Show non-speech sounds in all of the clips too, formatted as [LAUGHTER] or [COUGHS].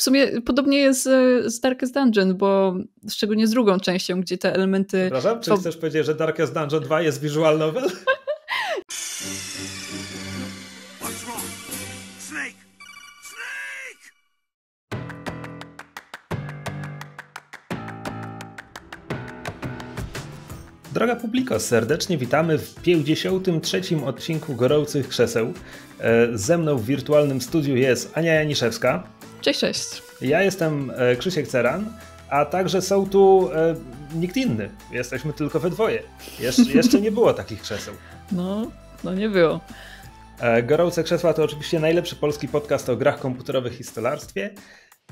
W sumie podobnie jest e, z Darkest Dungeon, bo szczególnie z drugą częścią, gdzie te elementy... Przepraszam, czy to... chcesz powiedzieć, że Darkest Dungeon 2 jest visual novel? [LAUGHS] Droga publiko, serdecznie witamy w 53. odcinku Gorących Krzeseł. E, ze mną w wirtualnym studiu jest Ania Janiszewska. Cześć, cześć. Ja jestem e, Krzysiek Ceran, a także są tu e, nikt inny. Jesteśmy tylko we dwoje. Jesz [LAUGHS] jeszcze nie było takich krzeseł. No, no nie było. E, Gorące Krzesła to oczywiście najlepszy polski podcast o grach komputerowych i stolarstwie.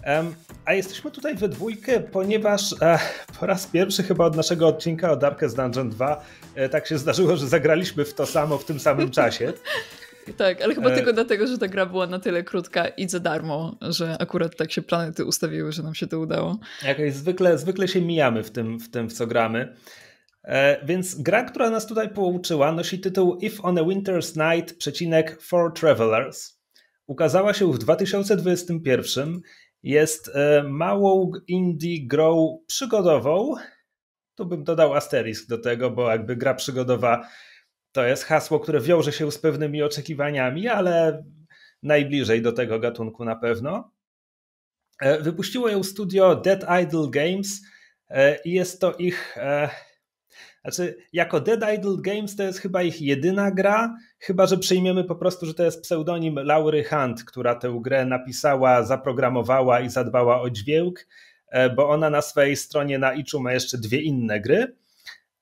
E, a jesteśmy tutaj we dwójkę, ponieważ e, po raz pierwszy chyba od naszego odcinka o Darkest Dungeon 2 e, tak się zdarzyło, że zagraliśmy w to samo w tym samym czasie. [LAUGHS] tak, ale chyba e, tylko dlatego, że ta gra była na tyle krótka i za darmo, że akurat tak się planety ustawiły, że nam się to udało. Jakoś zwykle, zwykle się mijamy w tym, w tym, w co gramy. E, więc gra, która nas tutaj pouczyła, nosi tytuł If on a Winter's Night, przecinek For Travelers. Ukazała się w 2021. Jest e, małą indie grą przygodową. Tu bym dodał asterisk do tego, bo jakby gra przygodowa to jest hasło, które wiąże się z pewnymi oczekiwaniami, ale najbliżej do tego gatunku na pewno. E, wypuściło ją studio Dead Idle Games e, i jest to ich. E, znaczy, jako Dead Idle Games to jest chyba ich jedyna gra, chyba że przyjmiemy po prostu, że to jest pseudonim Laury Hunt, która tę grę napisała, zaprogramowała i zadbała o dźwięk, bo ona na swojej stronie na Iczu ma jeszcze dwie inne gry.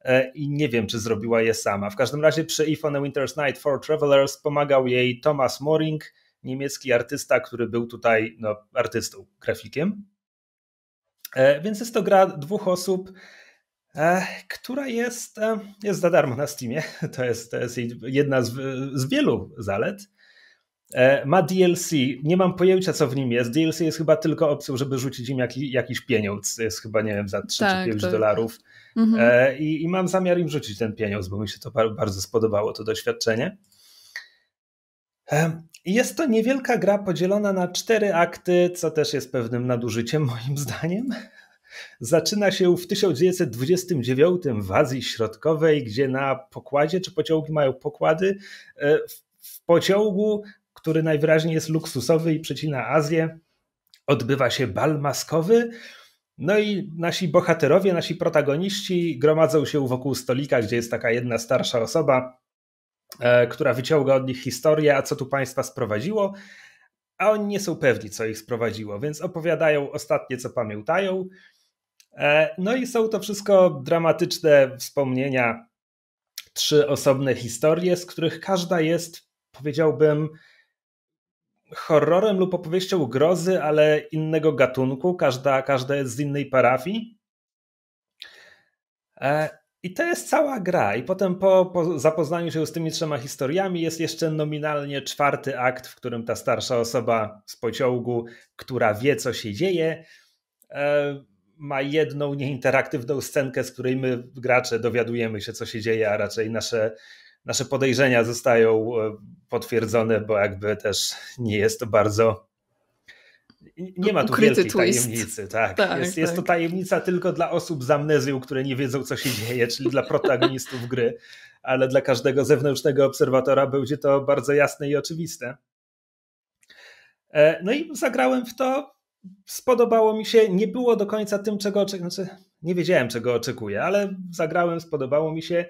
E, i nie wiem, czy zrobiła je sama. W każdym razie przy If on a Winter's Night for Travelers pomagał jej Thomas Moring, niemiecki artysta, który był tutaj no, artystą, grafikiem. E, więc jest to gra dwóch osób, e, która jest, jest za darmo na Steamie. [LAUGHS] To jest, to jest jedna z, z wielu zalet. Ma DLC, nie mam pojęcia co w nim jest. DLC jest chyba tylko opcją, żeby rzucić im jakiś pieniądz. Jest chyba, nie wiem, za 3 tak, czy 5 to... dolarów. Tak. Mhm. E, i, I mam zamiar im rzucić ten pieniądz, bo mi się to bardzo spodobało, to doświadczenie. E, jest to niewielka gra podzielona na cztery akty, co też jest pewnym nadużyciem [LAUGHS] moim zdaniem. Zaczyna się w 1929 w Azji Środkowej, gdzie na pokładzie, czy pociągi mają pokłady, e, w pociągu, który najwyraźniej jest luksusowy i przecina Azję, odbywa się bal maskowy no i nasi bohaterowie, nasi protagoniści gromadzą się wokół stolika, gdzie jest taka jedna starsza osoba, e, która wyciąga od nich historię, a co tu państwa sprowadziło, a oni nie są pewni, co ich sprowadziło, więc opowiadają ostatnie, co pamiętają. E, no i są to wszystko dramatyczne wspomnienia, trzy osobne historie, z których każda jest, powiedziałbym, horrorem lub opowieścią grozy, ale innego gatunku, każda, każda jest z innej parafii. E, I to jest cała gra. I potem po, po, zapoznaniu się z tymi trzema historiami jest jeszcze nominalnie czwarty akt, w którym ta starsza osoba z pociągu, która wie co się dzieje, e, ma jedną nieinteraktywną scenkę, z której my gracze dowiadujemy się co się dzieje, a raczej nasze nasze podejrzenia zostają e, potwierdzone, bo jakby też nie jest to bardzo. Nie ma tu wielkiej twist. tajemnicy. Tak. tak jest, tak. jest to tak. tajemnica tylko dla osób z amnezją, które nie wiedzą, co się dzieje, czyli dla protagonistów gry, ale dla każdego zewnętrznego obserwatora będzie to bardzo jasne i oczywiste. E, no i zagrałem w to. Spodobało mi się, nie było do końca tym, czego oczekuję. Znaczy, nie wiedziałem, czego oczekuję, ale zagrałem, spodobało mi się.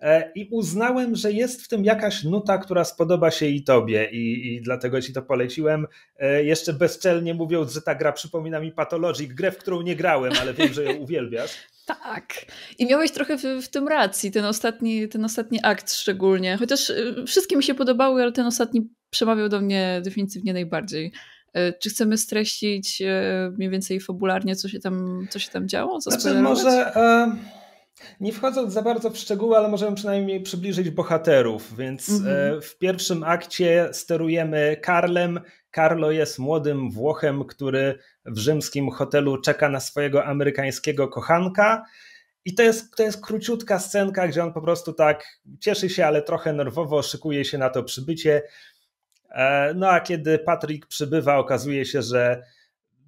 E, i uznałem, że jest w tym jakaś nuta, która spodoba się i tobie i, i dlatego ci to poleciłem. E, jeszcze bezczelnie mówiąc, że ta gra przypomina mi Pathologic, grę, w którą nie grałem, ale wiem, że ją [LAUGHS] uwielbiasz. Tak. I miałeś trochę w, w, tym racji, ten ostatni, ten ostatni akt szczególnie. Chociaż y, wszystkie mi się podobały, ale ten ostatni przemawiał do mnie definitywnie najbardziej. E, czy chcemy streścić mniej więcej fabularnie, co się tam, co się tam działo? Co znaczy, może... Nie wchodząc za bardzo w szczegóły, ale możemy przynajmniej przybliżyć bohaterów. Więc e, mhm. w pierwszym akcie sterujemy Karlem. Carlo jest młodym Włochem, który w rzymskim hotelu czeka na swojego amerykańskiego kochanka. I to jest, to jest króciutka scenka, gdzie on po prostu tak cieszy się, ale trochę nerwowo szykuje się na to przybycie. E, no a kiedy Patrick przybywa, okazuje się, że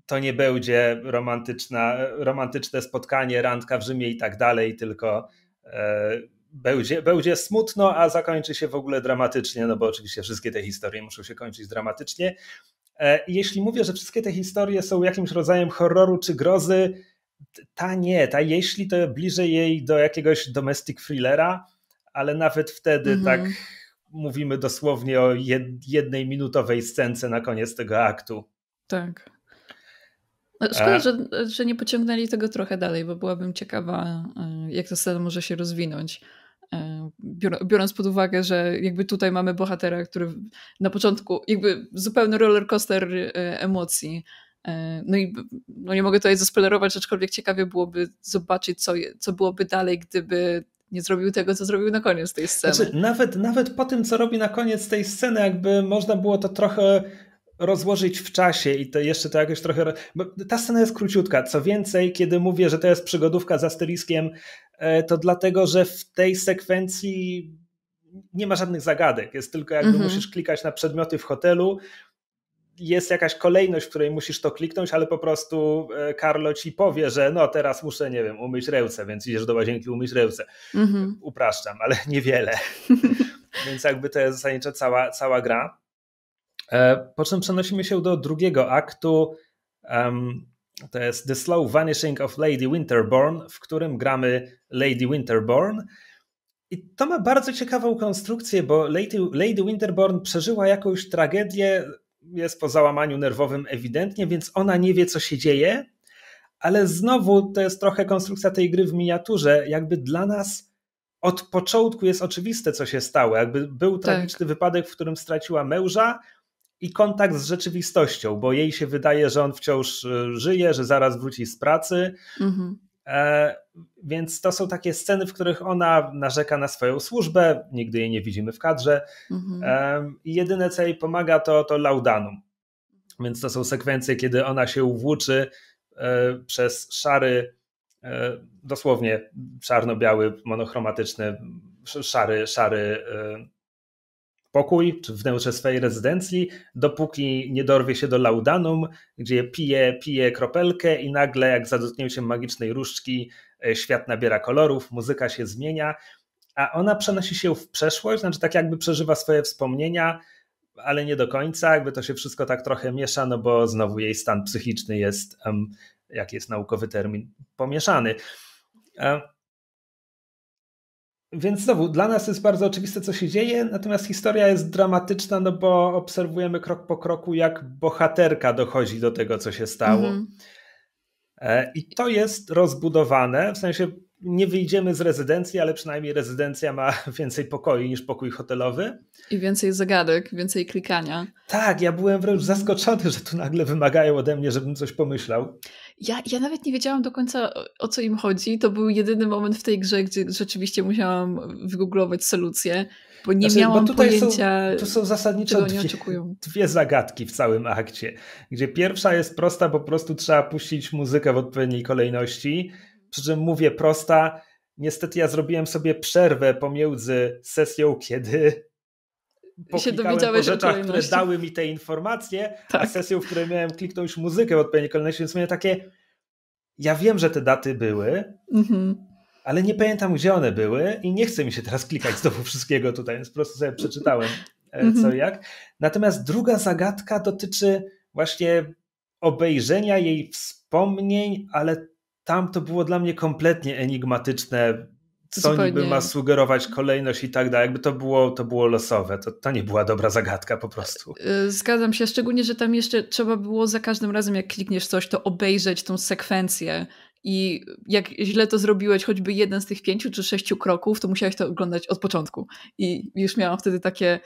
to nie będzie romantyczna, romantyczne spotkanie, randka w Rzymie i tak dalej, tylko e, będzie, będzie smutno, a zakończy się w ogóle dramatycznie, no bo oczywiście wszystkie te historie muszą się kończyć dramatycznie. E, jeśli mówię, że wszystkie te historie są jakimś rodzajem horroru czy grozy, ta nie, ta jeśli to bliżej jej do jakiegoś domestic thrillera, ale nawet wtedy mhm. tak mówimy dosłownie o jednej minutowej scence na koniec tego aktu. Tak. No, e? Szkoda, że, że nie pociągnęli tego trochę dalej, bo byłabym ciekawa, e, jak to scena może się rozwinąć. E, biorąc pod uwagę, że jakby tutaj mamy bohatera, który na początku jakby zupełny rollercoaster emocji. No i no nie mogę tutaj zaspelerować, aczkolwiek ciekawie byłoby zobaczyć, co, co byłoby dalej, gdyby nie zrobił tego, co zrobił na koniec tej sceny. Znaczy, nawet, nawet po tym, co robi na koniec tej sceny, jakby można było to trochę rozłożyć w czasie i to jeszcze to jakoś trochę. Bo ta scena jest króciutka. Co więcej, kiedy mówię, że to jest przygodówka z asteriskiem, e, to dlatego, że w tej sekwencji nie ma żadnych zagadek. Jest tylko jakby mhm. musisz klikać na przedmioty w hotelu. Jest jakaś kolejność, w której musisz to kliknąć, ale po prostu Karlo e, ci powie, że no teraz muszę, nie wiem, umyć ręce, więc idziesz do łazienki umyć ręce. Mhm. Upraszczam, ale [LAUGHS] niewiele. [LAUGHS] więc jakby to jest zasadniczo cała, cała gra. E, po czym przenosimy się do drugiego aktu. To jest The Slow Vanishing of Lady Winterborne, w którym gramy Lady Winterborne. I to ma bardzo ciekawą konstrukcję, bo Lady, Lady Winterborn przeżyła jakąś tragedię, jest po załamaniu nerwowym ewidentnie, więc ona nie wie, co się dzieje. Ale znowu to jest trochę konstrukcja tej gry w miniaturze. Jakby dla nas od początku jest oczywiste, co się stało. Jakby był tak. tragiczny wypadek, w którym straciła męża, i kontakt z rzeczywistością, bo jej się wydaje, że on wciąż e, żyje, że zaraz wróci z pracy. Mhm. E, więc to są takie sceny, w których ona narzeka na swoją służbę, nigdy jej nie widzimy w kadrze. Mhm. E, jedyne, co jej pomaga, to, to laudanum. Więc to są sekwencje, kiedy ona się włóczy e, przez szary, e, dosłownie czarno-biały, monochromatyczny, szary, szary e, pokój czy wnętrze swojej rezydencji, dopóki nie dorwie się do laudanum, gdzie pije, pije kropelkę i nagle jak za dotknięciem magicznej różdżki e, świat nabiera kolorów, muzyka się zmienia, a ona przenosi się w przeszłość, znaczy tak jakby przeżywa swoje wspomnienia, ale nie do końca, jakby to się wszystko tak trochę miesza, no bo znowu jej stan psychiczny jest, jak jest naukowy termin, pomieszany. E, więc znowu, dla nas jest bardzo oczywiste, co się dzieje, natomiast historia jest dramatyczna, no bo obserwujemy krok po kroku, jak bohaterka dochodzi do tego, co się stało. Mm -hmm. I to jest rozbudowane, w sensie nie wyjdziemy z rezydencji, ale przynajmniej rezydencja ma [LAUGHS] więcej pokoi niż pokój hotelowy. I więcej zagadek, więcej klikania. Tak, ja byłem wręcz mhm. zaskoczony, że tu nagle wymagają ode mnie, żebym coś pomyślał. Ja, ja nawet nie wiedziałam do końca o co im chodzi. To był jedyny moment w tej grze, gdzie rzeczywiście musiałam wygooglować solucję, bo nie znaczy, miałam bo pojęcia. Są, tu są zasadniczo dwie, dwie zagadki w całym akcie. Gdzie pierwsza jest prosta, po prostu trzeba puścić muzykę w odpowiedniej kolejności przy czym mówię prosta, niestety ja zrobiłem sobie przerwę pomiędzy sesją, kiedy się dowiedziałeś po rzeczach, które dały mi te informacje, tak. a sesją, w której miałem kliknąć muzykę w odpowiedniej kolejności, więc miałem takie ja wiem, że te daty były, mhm. ale nie pamiętam, gdzie one były i nie chcę mi się teraz klikać znowu wszystkiego tutaj, więc po prostu sobie przeczytałem e, co mhm. jak. Natomiast druga zagadka dotyczy właśnie obejrzenia jej wspomnień, ale tam to było dla mnie kompletnie enigmatyczne, co Zupełnie. niby ma sugerować kolejność i tak dalej. Jakby to było, to było losowe, to, to nie była dobra zagadka po prostu. E, e, zgadzam się, szczególnie, że tam jeszcze trzeba było za każdym razem, jak klikniesz coś, to obejrzeć tą sekwencję. I jak źle to zrobiłeś, choćby jeden z tych pięciu czy sześciu kroków, to musiałeś to oglądać od początku. I już miałam wtedy takie.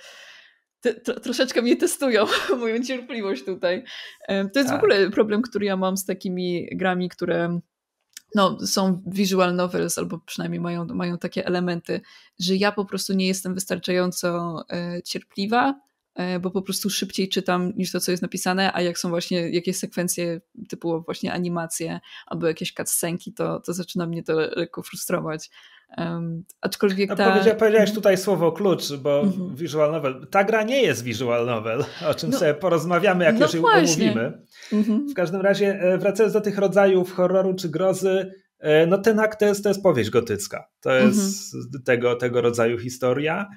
troszeczkę mnie testują, [LAUGHS] moją cierpliwość tutaj. E, to jest tak. w ogóle problem, który ja mam z takimi grami, które no, są visual novels, albo przynajmniej mają, mają takie elementy, że ja po prostu nie jestem wystarczająco e, cierpliwa, e, bo po prostu szybciej czytam niż to, co jest napisane, a jak są właśnie jakieś sekwencje typu właśnie animacje albo jakieś cutscenki, to, to zaczyna mnie to lekko frustrować aczkolwiek ta... powiedziałeś mhm. tutaj słowo klucz, bo mhm. visual novel, ta gra nie jest visual novel, o czym no, sobie porozmawiamy, jak no już właśnie. ją mhm. W każdym razie, e, wracając do tych rodzajów horroru czy grozy, e, no ten akt to jest, to jest powieść gotycka. To mhm. jest mhm. tego, tego rodzaju historia.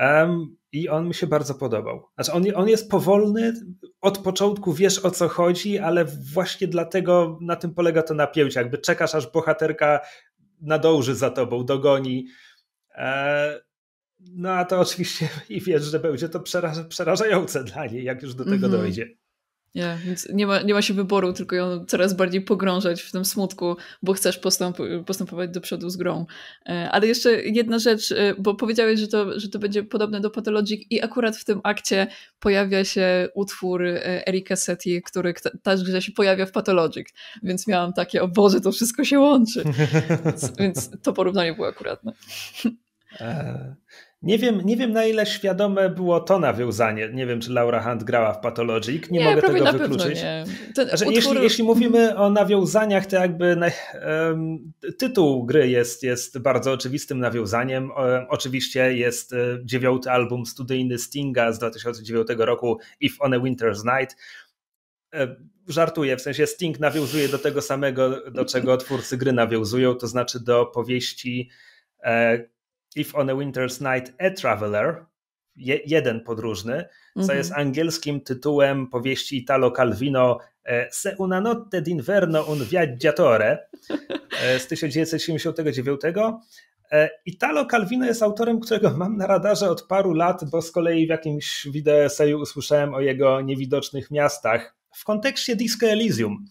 Um, I on mi się bardzo podobał. Znaczy, on, on jest powolny, od początku wiesz o co chodzi, ale właśnie dlatego na tym polega to napięcie. Jakby czekasz, aż bohaterka nadąży za tobą, dogoni. E, no a to oczywiście [LAUGHS] i wiesz, że będzie to przerażające dla niej, jak już do tego mm -hmm. dojdzie. Nie, więc nie ma, nie ma się wyboru, tylko ją coraz bardziej pogrążać w tym smutku, bo chcesz postęp, postępować do przodu z grą. E, ale jeszcze jedna rzecz, e, bo powiedziałeś, że to, że to będzie podobne do Pathologic i akurat w tym akcie pojawia się utwór e, Erika Setti, który także się pojawia w Pathologic, więc miałam takie, o Boże, to wszystko się łączy. Więc, więc to porównanie było akuratne. Nie wiem, nie wiem, na ile świadome było to nawiązanie. Nie wiem, czy Laura Hunt grała w Pathologic. Nie, nie mogę tego wykluczyć. Nie. Znaczy, utwór... jeśli, jeśli, mówimy o nawiązaniach, to jakby na, um, tytuł gry jest, jest bardzo oczywistym nawiązaniem. Um, oczywiście jest um, dziewiąty album studyjny Stinga z 2009 roku, If on a Winter's Night. Żartuję, w sensie Sting nawiązuje do tego samego, do czego twórcy gry nawiązują, to znaczy do powieści e, If on a Winter's Night a Traveler, je, jeden podróżny, mm -hmm. co jest mhm. angielskim tytułem powieści Italo Calvino e, Se una notte d'inverno un viaggiatore e, z 1979. E, Italo Calvino jest autorem, którego mam na radarze od paru lat, bo z kolei w jakimś wideoeseju usłyszałem o jego niewidocznych miastach w kontekście Disco Elysium.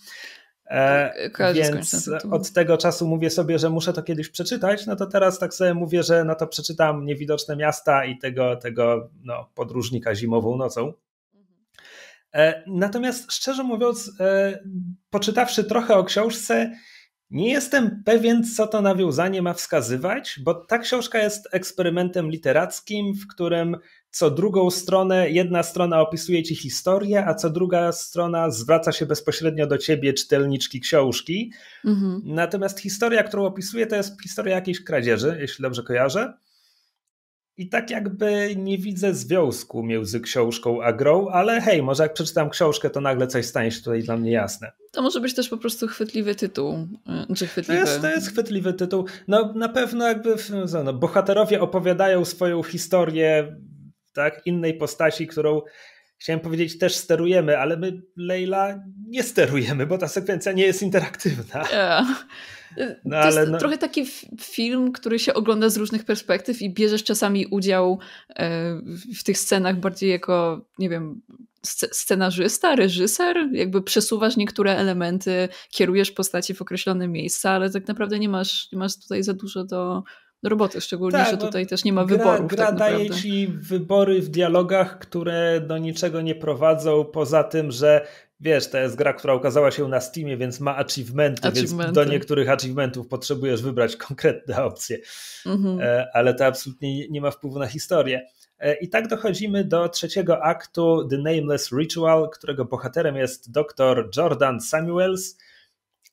E, no, więc od tego czasu mówię sobie, że muszę to kiedyś przeczytać, no to teraz tak sobie mówię, że no to przeczytam Niewidoczne Miasta i tego, tego no, podróżnika zimową nocą. E, natomiast szczerze mówiąc, e, poczytawszy trochę o książce, nie jestem pewien, co to nawiązanie ma wskazywać, bo ta książka jest eksperymentem literackim, w którym co drugą stronę, jedna strona opisuje ci historię, a co druga strona zwraca się bezpośrednio do ciebie, czytelniczki książki. Mhm. Natomiast historia, którą opisuje, to jest historia jakiejś kradzieży, jeśli dobrze kojarzę. I tak jakby nie widzę związku między książką a grą, ale hej, może jak przeczytam książkę, to nagle coś stanie się tutaj dla mnie jasne. To może być też po prostu chwytliwy tytuł. E, czy chwytliwy? To, jest, to jest chwytliwy tytuł. No na pewno jakby no, no, bohaterowie opowiadają swoją historię tak? innej postaci, którą chciałem powiedzieć, też sterujemy, ale my Leila nie sterujemy, bo ta sekwencja nie jest interaktywna. Yeah. No, to jest no... trochę taki film, który się ogląda z różnych perspektyw i bierzesz czasami udział e, w tych scenach bardziej jako, nie wiem, scenarzysta, reżyser, jakby przesuwasz niektóre elementy, kierujesz postaci w określone miejsca, ale tak naprawdę nie masz, nie masz tutaj za dużo do, do roboty, szczególnie, tak, że no, tutaj też nie ma gra, wyborów. Gra tak daje ci wybory w dialogach, które do niczego nie prowadzą, poza tym, że wiesz, to jest gra, która ukazała się na Steamie, więc ma achievementy, achievementy. więc do niektórych achievementów potrzebujesz wybrać konkretne opcje, mhm. E, ale to absolutnie nie ma wpływu na historię. E, I tak dochodzimy do trzeciego aktu The Nameless Ritual, którego bohaterem jest dr Jordan Samuels.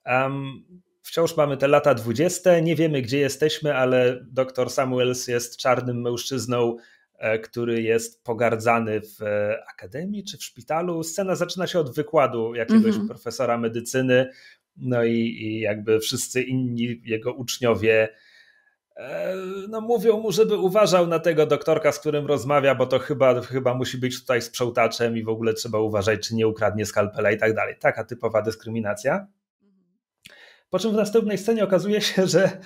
Um, Wciąż mamy te lata dwudzieste, nie wiemy gdzie jesteśmy, ale dr Samuels jest czarnym mężczyzną, e, który jest pogardzany w e, akademii czy w szpitalu. Scena zaczyna się od wykładu jakiegoś mhm. profesora medycyny, no i, i, jakby wszyscy inni jego uczniowie e, no mówią mu, żeby uważał na tego doktorka, z którym rozmawia, bo to chyba, chyba musi być tutaj sprzątaczem i w ogóle trzeba uważać, czy nie ukradnie skalpela i tak dalej. Taka typowa dyskryminacja. Po czym w następnej scenie okazuje się, [LAUGHS] że,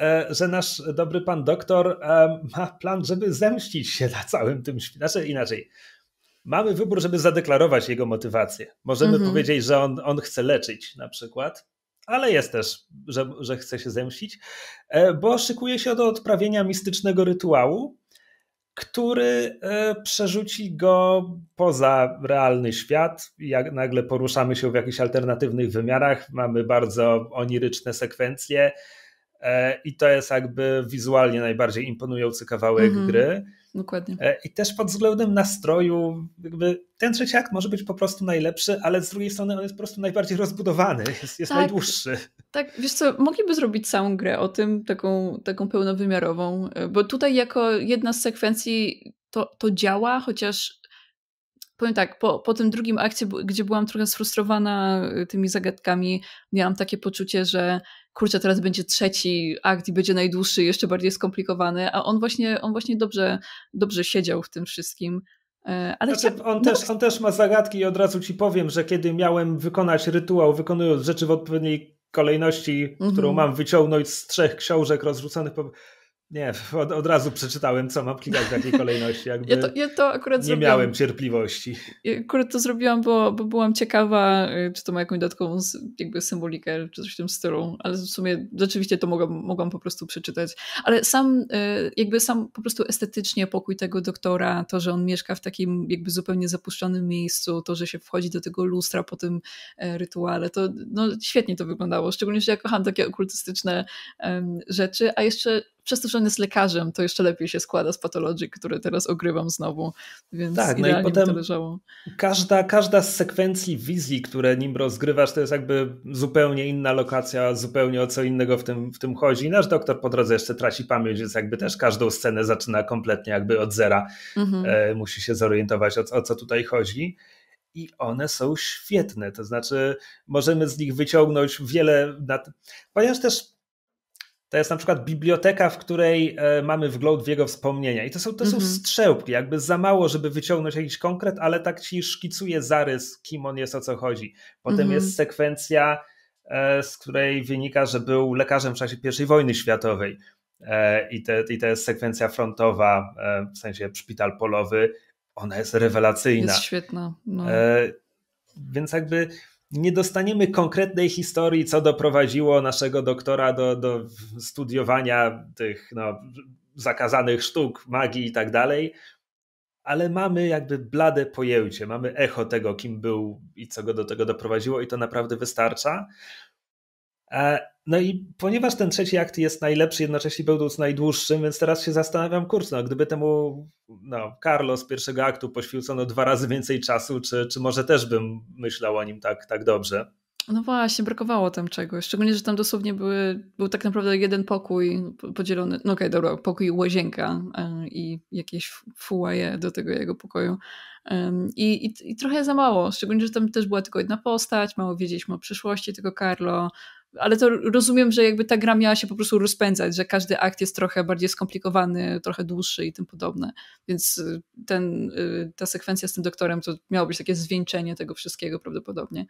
e, że nasz dobry pan doktor e, ma plan, żeby zemścić się na całym tym świecie. Znaczy inaczej. Mamy wybór, żeby zadeklarować jego motywację. Możemy mhm. powiedzieć, że on, on chce leczyć na przykład, ale jest też, że, że chce się zemścić, e, bo szykuje się do odprawienia mistycznego rytuału, który e, przerzuci go poza realny świat. Jak nagle poruszamy się w jakichś alternatywnych wymiarach, mamy bardzo oniryczne sekwencje e, i to jest jakby wizualnie najbardziej imponujący kawałek mhm. gry. Dokładnie. E, I też pod względem nastroju, jakby ten trzeci akt może być po prostu najlepszy, ale z drugiej strony on jest po prostu najbardziej rozbudowany, jest, jest tak, najdłuższy. Tak, wiesz co, mogliby zrobić całą grę o tym, taką, taką pełnowymiarową, e, bo tutaj jako jedna z sekwencji to, to działa, chociaż powiem tak, po, po tym drugim akcie, gdzie byłam trochę sfrustrowana y, tymi zagadkami, miałam takie poczucie, że kurczę, teraz będzie trzeci akt i będzie najdłuższy, jeszcze bardziej skomplikowany, a on właśnie, on właśnie dobrze, dobrze siedział w tym wszystkim. E, ale znaczy, on, no też, on też ma zagadki i od razu ci powiem, że kiedy miałem wykonać rytuał, wykonując rzeczy w odpowiedniej kolejności, mm -hmm. którą mhm. mam wyciągnąć z trzech książek rozrzuconych po nie, [LAUGHS] od, od, razu przeczytałem, co mam klikać w takiej kolejności. Jakby ja to, ja to akurat nie zrobiłam. miałem cierpliwości. Ja akurat to zrobiłam, bo, bo byłam ciekawa, y, czy to ma jakąś dodatkową jakby symbolikę, czy coś w tym stylu, ale w sumie rzeczywiście to mogłam, mogłam po prostu przeczytać. Ale sam, y, jakby sam po prostu estetycznie pokój tego doktora, to, że on mieszka w takim jakby zupełnie zapuszczonym miejscu, to, że się wchodzi do tego lustra po tym e, rytuale, to no, świetnie to wyglądało. Szczególnie, że ja kocham takie okultystyczne rzeczy, a jeszcze przez to, że on jest lekarzem, to jeszcze lepiej się składa z patologii, które teraz ogrywam znowu, więc tak, no i potem Każda, każda z sekwencji wizji, które nim rozgrywasz, to jest jakby zupełnie inna lokacja, zupełnie o co innego w tym, w tym chodzi. nasz doktor po drodze jeszcze traci pamięć, więc jakby też każdą scenę zaczyna kompletnie jakby od zera. Mhm. E, musi się zorientować, o, o co tutaj chodzi i one są świetne. To znaczy, możemy z nich wyciągnąć wiele. Nad... Ponieważ też to jest na przykład biblioteka, w której e, mamy w jego wspomnienia. I to są, to są mm jakby za mało, żeby wyciągnąć jakiś konkret, ale tak ci szkicuje zarys, kim on jest, o co chodzi. Potem mhm. jest sekwencja, e, z której wynika, że był lekarzem w czasie I wojny światowej. E, I to, I to jest sekwencja frontowa, w sensie szpital polowy. Ona jest rewelacyjna. Jest świetna. No. Więc jakby nie dostaniemy konkretnej historii, co doprowadziło naszego doktora do, do studiowania tych no, zakazanych sztuk, magii i tak dalej, ale mamy jakby blade pojęcie, mamy echo tego, kim był i co go do tego doprowadziło, i to naprawdę wystarcza. E, no i ponieważ ten trzeci akt jest najlepszy, jednocześnie będąc najdłuższym, więc teraz się zastanawiam, kurczę, no, gdyby temu no, Carlo z pierwszego aktu poświęcono dwa razy więcej czasu, czy, czy może też bym myślał o nim tak, tak dobrze? No właśnie, brakowało tam czegoś. Szczególnie, że tam dosłownie były, był tak naprawdę jeden pokój podzielony. No okej, okay, dobra, pokój łazienka e, i jakieś fuaje do tego jego pokoju. I, i, I trochę za mało. Szczególnie, że tam też była tylko jedna postać, mało wiedzieliśmy o przyszłości tego Carlo ale to rozumiem, że jakby ta gra miała się po prostu rozpędzać, że każdy akt jest trochę bardziej skomplikowany, trochę dłuższy i tym podobne. Więc y, ten, y, ta sekwencja z tym doktorem to miało być takie zwieńczenie tego wszystkiego prawdopodobnie.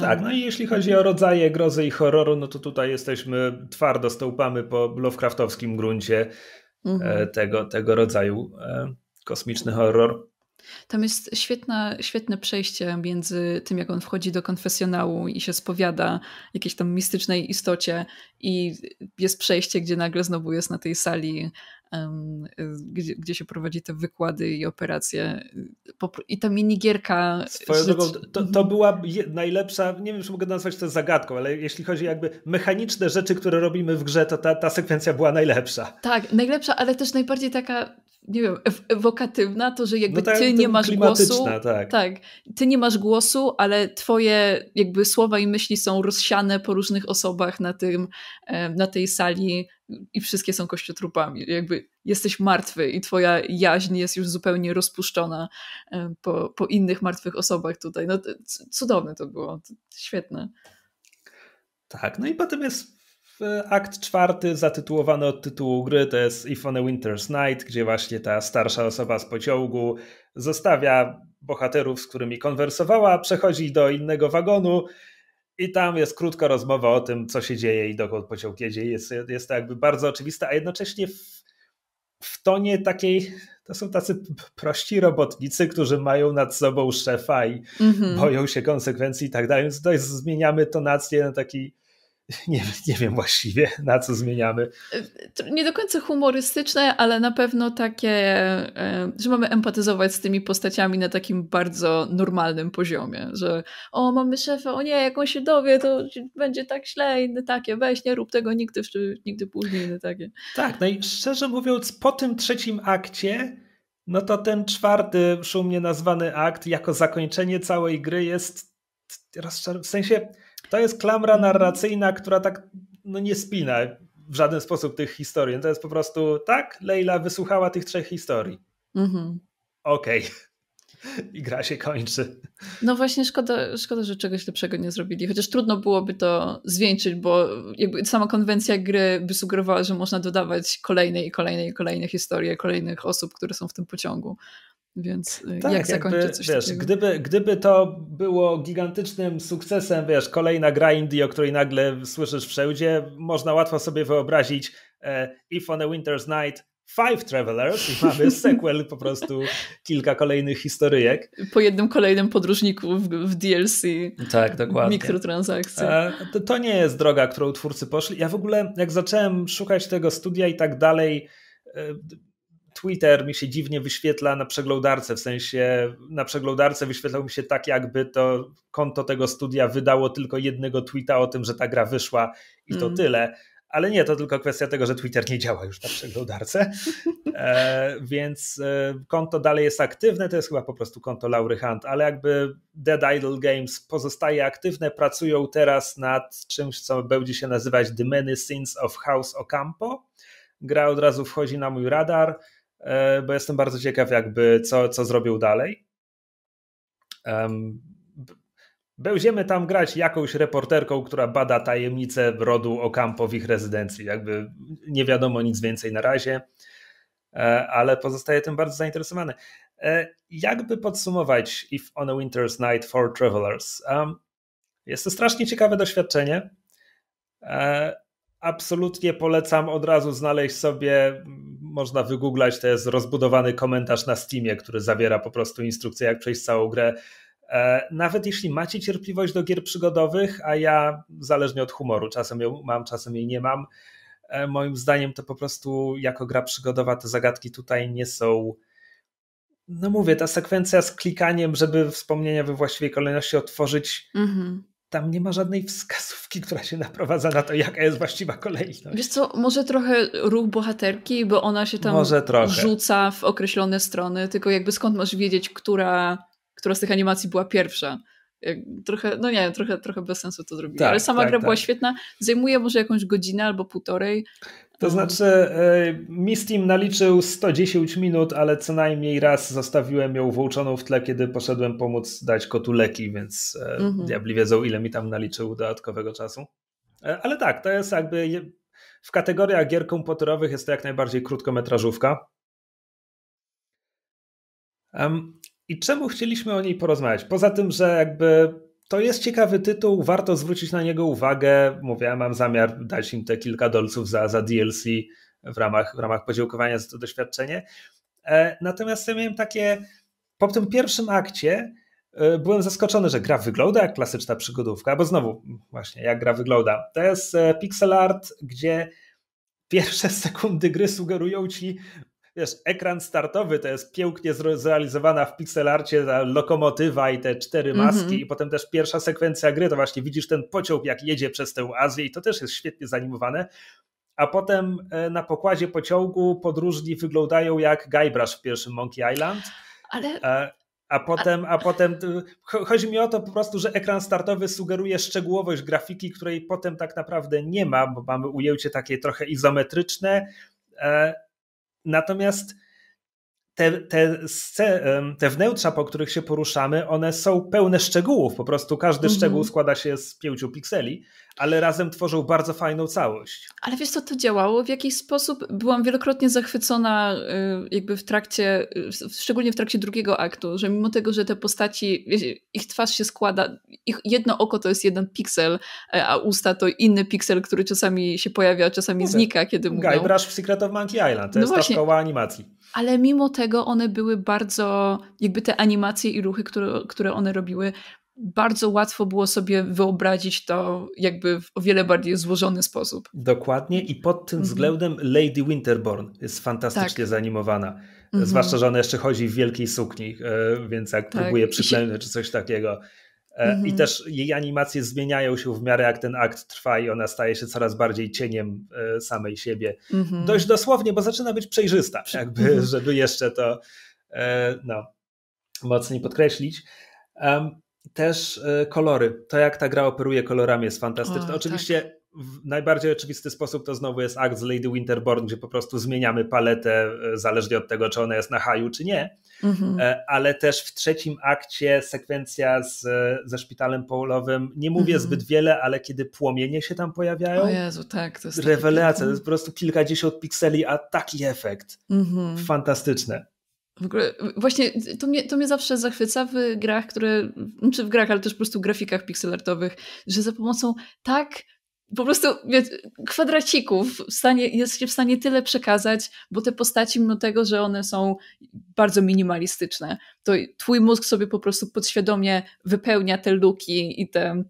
Tak, um, no i jeśli chodzi o rodzaje grozy i horroru, no to tutaj jesteśmy twardo stołpamy po Lovecraftowskim gruncie e, mhm. tego, tego rodzaju e, kosmiczny horror. Tam jest świetna, świetne przejście między tym, jak on wchodzi do konfesjonału i się spowiada jakiejś tam mistycznej istocie, i jest przejście, gdzie nagle znowu jest na tej sali, um, gdzie, gdzie się prowadzi te wykłady i operacje. I ta minigierka. Swoją drogą, to, to mhm. była najlepsza, nie wiem, czy mogę nazwać to zagadką, ale jeśli chodzi jakby mechaniczne rzeczy, które robimy w grze, to ta, ta sekwencja była najlepsza. Tak, najlepsza, ale też najbardziej taka nie wiem, ewokatywna, to że jakby no tak, ty nie masz głosu. Tak. tak, ty nie masz głosu, ale twoje jakby słowa i myśli są rozsiane po różnych osobach na, tym, e, na tej sali i wszystkie są kościotrupami. Jakby jesteś martwy i twoja jaźń jest już zupełnie rozpuszczona e, po, po innych martwych osobach tutaj. No, cudowne to było, świetne. Tak, no i potem jest akt czwarty zatytułowany od tytułu gry to jest If on a Winter's Night, gdzie właśnie ta starsza osoba z pociągu zostawia bohaterów, z którymi konwersowała, przechodzi do innego wagonu i tam jest krótka rozmowa o tym, co się dzieje i dokąd pociąg jedzie. Jest, jest to jakby bardzo oczywiste, a jednocześnie w, w tonie takiej to są tacy prości robotnicy, którzy mają nad sobą szefa i mm -hmm. boją się konsekwencji i tak dalej. Więc tutaj zmieniamy tonację na taki [LAUGHS] nie, nie wiem właściwie, na co zmieniamy. Nie do końca humorystyczne, ale na pewno takie, e, że mamy empatyzować z tymi postaciami na takim bardzo normalnym poziomie, że o, mamy szefa, o nie, jak on się dowie, to będzie tak źle, inne takie, weź, nie rób tego nigdy, nigdy później, inne takie. Tak, no i szczerze mówiąc, po tym trzecim akcie, no to ten czwarty, szumnie nazwany akt, jako zakończenie całej gry jest w sensie to jest klamra narracyjna, która tak no, nie spina w żaden sposób tych historii. to jest po prostu tak, Leila wysłuchała tych trzech historii. Mhm. Okej. Okay. [LAUGHS] I gra się kończy. No właśnie, szkoda, szkoda, że czegoś lepszego nie zrobili. Chociaż trudno byłoby to zwieńczyć, bo sama konwencja gry by sugerowała, że można dodawać kolejne i kolejne i kolejne historie kolejnych osób, które są w tym pociągu. Więc y, tak, jak zakończyć jakby, coś wiesz, takiego? Gdyby, gdyby to było gigantycznym sukcesem, wiesz, kolejna gra indie, o której nagle słyszysz wszędzie, można łatwo sobie wyobrazić e, If on a Winter's Night Five Travelers i mamy [LAUGHS] sequel po prostu kilka kolejnych historyjek. Po jednym kolejnym podróżniku w, w DLC. Tak, dokładnie. Mikrotransakcje. E, to, to nie jest droga, którą twórcy poszli. Ja w ogóle jak zacząłem szukać tego studia i tak dalej, e, Twitter mi się dziwnie wyświetla na przeglądarce, w sensie na przeglądarce wyświetlał mi się tak, jakby to konto tego studia wydało tylko jednego tweeta o tym, że ta gra wyszła i to mm. tyle. Ale nie, to tylko kwestia tego, że Twitter nie działa już na przeglądarce. [LAUGHS] E, więc e, konto dalej jest aktywne, to jest chyba po prostu konto Laury Hunt, ale jakby Dead Idle Games pozostaje aktywne, pracują teraz nad czymś, co będzie się nazywać The Many Sins of House Ocampo. Gra od razu wchodzi na mój radar. E, bo jestem bardzo ciekaw, jakby co, co zrobił dalej. Będziemy tam grać jakąś reporterką, która bada tajemnice rodu campo w ich rezydencji. Jakby nie wiadomo nic więcej na razie, e, ale pozostaję tym bardzo zainteresowany. E, jakby podsumować If on a Winter's Night for Travelers? Jest to strasznie ciekawe doświadczenie. Absolutnie polecam od razu znaleźć sobie można wygooglać, to jest rozbudowany komentarz na Steamie, który zawiera po prostu instrukcję, jak przejść całą grę. E, nawet jeśli macie cierpliwość do gier przygodowych, a ja zależnie od humoru, czasem ją mam, czasem jej nie mam, e, moim zdaniem to po prostu jako gra przygodowa te zagadki tutaj nie są. No mówię, ta sekwencja z klikaniem, żeby wspomnienia we właściwej kolejności otworzyć, mm -hmm tam nie ma żadnej wskazówki, która się naprowadza na to, jaka jest właściwa kolejność. Wiesz co, może trochę ruch bohaterki, bo ona się tam rzuca w określone strony, tylko jakby skąd masz wiedzieć, która, która z tych animacji była pierwsza. Trochę, no nie, trochę, trochę bez sensu to zrobić. tak, ale sama tak, gra tak. była świetna. Zajmuje może jakąś godzinę albo półtorej. To mhm. znaczy, e, mi naliczył 110 minut, ale co najmniej raz zostawiłem ją włączoną w tle, kiedy poszedłem pomóc dać kotu leki, więc e, mhm. diabli wiedzą, ile mi tam naliczył dodatkowego czasu. E, ale tak, to jest jakby w kategoriach gier komputerowych jest to jak najbardziej krótkometrażówka. I czemu chcieliśmy o niej porozmawiać? Poza tym, że jakby to jest ciekawy tytuł, warto zwrócić na niego uwagę. Mówię, mam zamiar dać im te kilka dolców za, za DLC w ramach, w ramach podziękowania za to doświadczenie. E, natomiast ja miałem takie, po tym pierwszym akcie e, byłem zaskoczony, że gra wygląda jak klasyczna przygodówka, bo znowu właśnie jak gra wygląda. To jest e, pixel art, gdzie pierwsze [LAUGHS] sekundy gry sugerują ci, wiesz, ekran startowy to jest pięknie zrealizowana w pixelarcie ta lokomotywa i te cztery mhm. maski mm -hmm. i potem też pierwsza sekwencja gry, to właśnie widzisz ten pociąg jak jedzie przez tę Azję i to też jest świetnie zanimowane, a potem e, na pokładzie pociągu podróżni wyglądają jak Guybrush w pierwszym Monkey Island. Ale... E, a potem, a potem e, chodzi mi o to po prostu, że ekran startowy sugeruje szczegółowość grafiki, której potem tak naprawdę nie ma, bo mamy ujęcie takie trochę izometryczne, Natomiast te, te, te wnętrza, po których się poruszamy, one są pełne szczegółów. Po prostu każdy mhm. szczegół składa się z pięciu pikseli, ale razem tworzą bardzo fajną całość. Ale wiesz, co to działało? W jakiś sposób byłam wielokrotnie zachwycona, y, jakby w trakcie, y, szczególnie w trakcie drugiego aktu, że mimo tego, że te postaci, ich twarz się składa, ich jedno oko to jest jeden piksel, e, a usta to inny piksel, który czasami się pojawia, czasami Mówię. znika, kiedy mówią. Guybrush w Secret of Monkey Island, to no jest właśnie. ta szkoła animacji ale mimo tego one były bardzo, jakby te animacje i ruchy, które, które one robiły, bardzo łatwo było sobie wyobrazić to jakby w o wiele bardziej złożony sposób. Dokładnie i pod tym mm -hmm. względem Lady Winterborn jest fantastycznie tak. zanimowana. Mm -hmm. Zwłaszcza, że ona jeszcze chodzi w wielkiej sukni, e, więc jak tak. próbuje przyklęknąć czy coś takiego, E, mhm. I też jej animacje zmieniają się w miarę jak ten akt trwa i ona staje się coraz bardziej cieniem e, samej siebie. Mhm. Dość dosłownie, bo zaczyna być przejrzysta, jakby, mhm. żeby jeszcze to e, no, mocniej podkreślić. Też kolory. To, jak ta gra operuje kolorami, jest fantastyczne. O, Oczywiście tak w najbardziej oczywisty sposób to znowu jest akt z Lady Winterborn, gdzie po prostu zmieniamy paletę e, zależnie od tego, czy ona jest na haju, czy nie. Mhm. E, ale też w trzecim akcie sekwencja z, e, ze szpitalem połowym, nie mówię mhm. zbyt wiele, ale kiedy płomienie się tam pojawiają. O Jezu, tak, to jest. Rewelacja, to jest po prostu kilkadziesiąt pikseli, a taki efekt. Mhm. Fantastyczne. W ogóle, właśnie to mnie, to mnie zawsze zachwyca w grach, które, czy znaczy w grach, ale też po prostu w grafikach pixelartowych, że za pomocą tak po prostu wie, kwadracików w stanie, jest się w stanie tyle przekazać, bo te postaci, mimo tego, że one są bardzo minimalistyczne, to twój mózg sobie po prostu podświadomie wypełnia te luki i te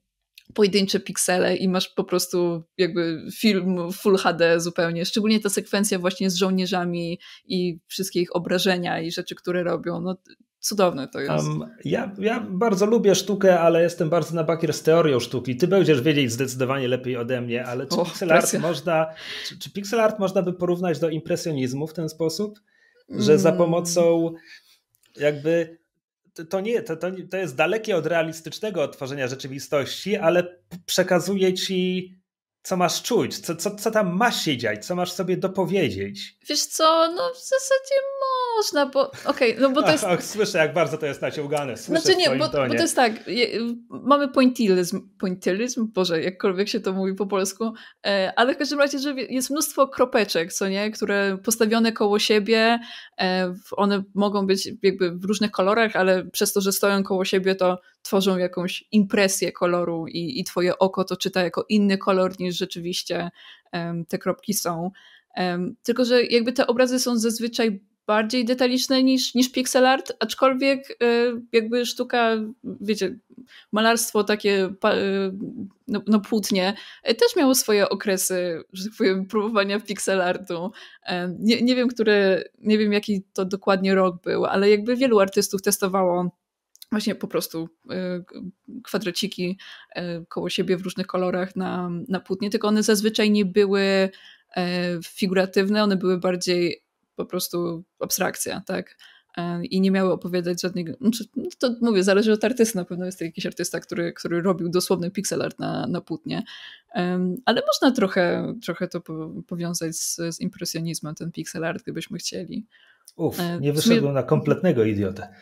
pojedyncze piksele i masz po prostu jakby film full HD zupełnie. Szczególnie ta sekwencja właśnie z żołnierzami i wszystkie ich obrażenia i rzeczy, które robią. No, Cudowne to jest. Um, ja, ja bardzo lubię sztukę, ale jestem bardzo na bakier z teorią sztuki. Ty będziesz wiedzieć zdecydowanie lepiej ode mnie, ale czy, o, pixel, art można, czy, czy, pixel art można by porównać do impresjonizmu w ten sposób? Że za mm. pomocą jakby to nie, to, to, to jest dalekie od realistycznego odtworzenia rzeczywistości, ale przekazuje ci, co masz czuć, co, co, co tam masz się dziać, co masz sobie dopowiedzieć. Wiesz co, no w zasadzie można, bo okej, okay, no bo to jest... Ach, ach, słyszę, jak bardzo to jest naciągane. Słyszę znaczy nie, bo, bo to jest tak, mamy pointilizm, pointilizm, Boże, jakkolwiek się to mówi po polsku, e, ale w każdym razie, że jest mnóstwo kropeczek, co nie, które postawione koło siebie, e, one mogą być jakby w różnych kolorach, ale przez to, że stoją koło siebie, to tworzą jakąś impresję koloru i, i twoje oko to czyta jako inny kolor niż rzeczywiście te kropki są. Tylko, że jakby te obrazy są zazwyczaj bardziej detaliczne niż, niż pixel art, aczkolwiek y, jakby sztuka, wiecie, malarstwo takie y, no, no płótnie y, też miało swoje okresy, że tak powiem, próbowania pixel artu. Nie, nie wiem, który, nie wiem jaki to dokładnie rok był, ale jakby wielu artystów testowało właśnie po prostu kwadraciki koło siebie w różnych kolorach na, na płótnie, tylko one zazwyczaj nie były figuratywne, one były bardziej po prostu abstrakcja, tak? E, i nie miały opowiadać żadnego. Znaczy, no to mówię, zależy od artysty. Na pewno jest to jakiś artysta, który, który robił dosłowny pixel art na, na płótnie. Um, ale można trochę, trochę to po, powiązać z, z impresjonizmem, ten pixel art, gdybyśmy chcieli. Uf, e, nie wyszedłem sumie... na kompletnego idiotę. [LAUGHS]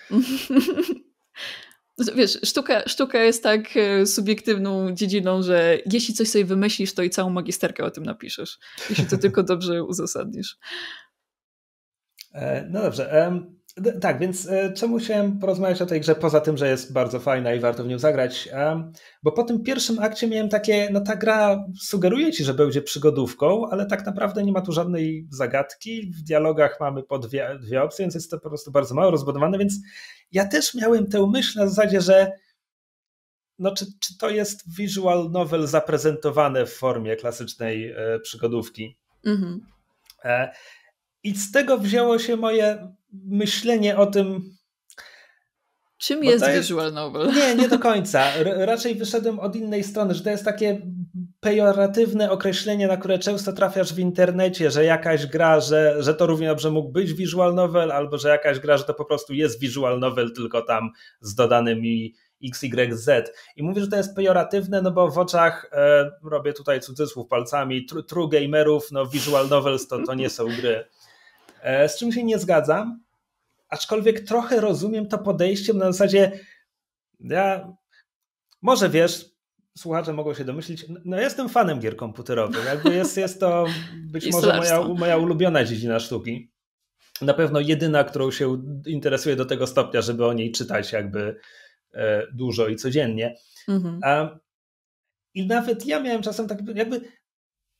Wiesz, sztuka, sztuka jest tak e, subiektywną dziedziną, że jeśli coś sobie wymyślisz, to i całą magisterkę o tym napiszesz, jeśli to tylko [LAUGHS] dobrze uzasadnisz. E, no dobrze. Tak, więc e, czemu chciałem porozmawiać o tej grze, poza tym, że jest bardzo fajna i warto w nią zagrać? Bo po tym pierwszym akcie miałem takie, no ta gra sugeruje ci, że będzie przygodówką, ale tak naprawdę nie ma tu żadnej zagadki. W dialogach mamy po dwie, dwie opcje, więc jest to po prostu bardzo mało rozbudowane, więc ja też miałem tę myśl na zasadzie, że no czy, czy to jest visual novel zaprezentowane w formie klasycznej e, przygodówki? Mhm. I z tego wzięło się moje myślenie o tym. Czym jest, jest visual novel? Nie, nie do [LAUGHS] końca. R raczej wyszedłem od innej strony, że to jest takie pejoratywne określenie, na które często trafiasz w internecie, że jakaś gra, że, że to równie dobrze mógł być visual novel, albo że jakaś gra, że to po prostu jest visual novel, tylko tam z dodanymi XYZ. I mówię, że to jest pejoratywne, no bo w oczach, e, robię tutaj cudzysłów palcami, true gamerów, no visual novels to, to nie są gry. E, z czym się nie zgadzam, aczkolwiek trochę rozumiem to podejście na zasadzie, ja może wiesz, słuchacze mogą się domyślić, no jestem fanem gier komputerowych, jakby jest, jest to być [LAUGHS] może moja, moja ulubiona dziedzina sztuki. Na pewno jedyna, którą się interesuje do tego stopnia, żeby o niej czytać jakby e, dużo i codziennie. Mhm. A, I nawet ja miałem czasem tak, jakby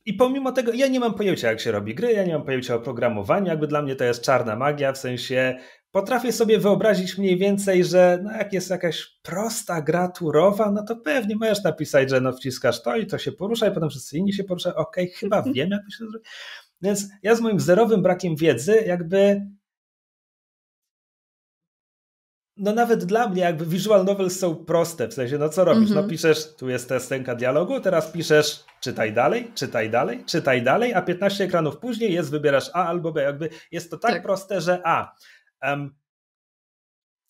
i pomimo tego, ja nie mam pojęcia, jak się robi gry, ja nie mam pojęcia o programowaniu, jakby dla mnie to jest czarna magia, w sensie potrafię sobie wyobrazić mniej więcej, że no jak jest jakaś prosta gra turowa, no to pewnie możesz napisać, że no wciskasz to i to się porusza i potem wszyscy inni się poruszają, okej, okay, chyba [LAUGHS] wiem jak to się zrobi. Więc ja z moim zerowym brakiem wiedzy jakby no nawet dla mnie jakby visual novels są proste, w sensie no co robisz? Mm -hmm. No mhm. piszesz, tu jest scenka dialogu, teraz piszesz czytaj dalej, czytaj dalej, czytaj dalej, a 15 ekranów później jest wybierasz A albo B. Jakby jest to tak, tak. proste, że A. Um,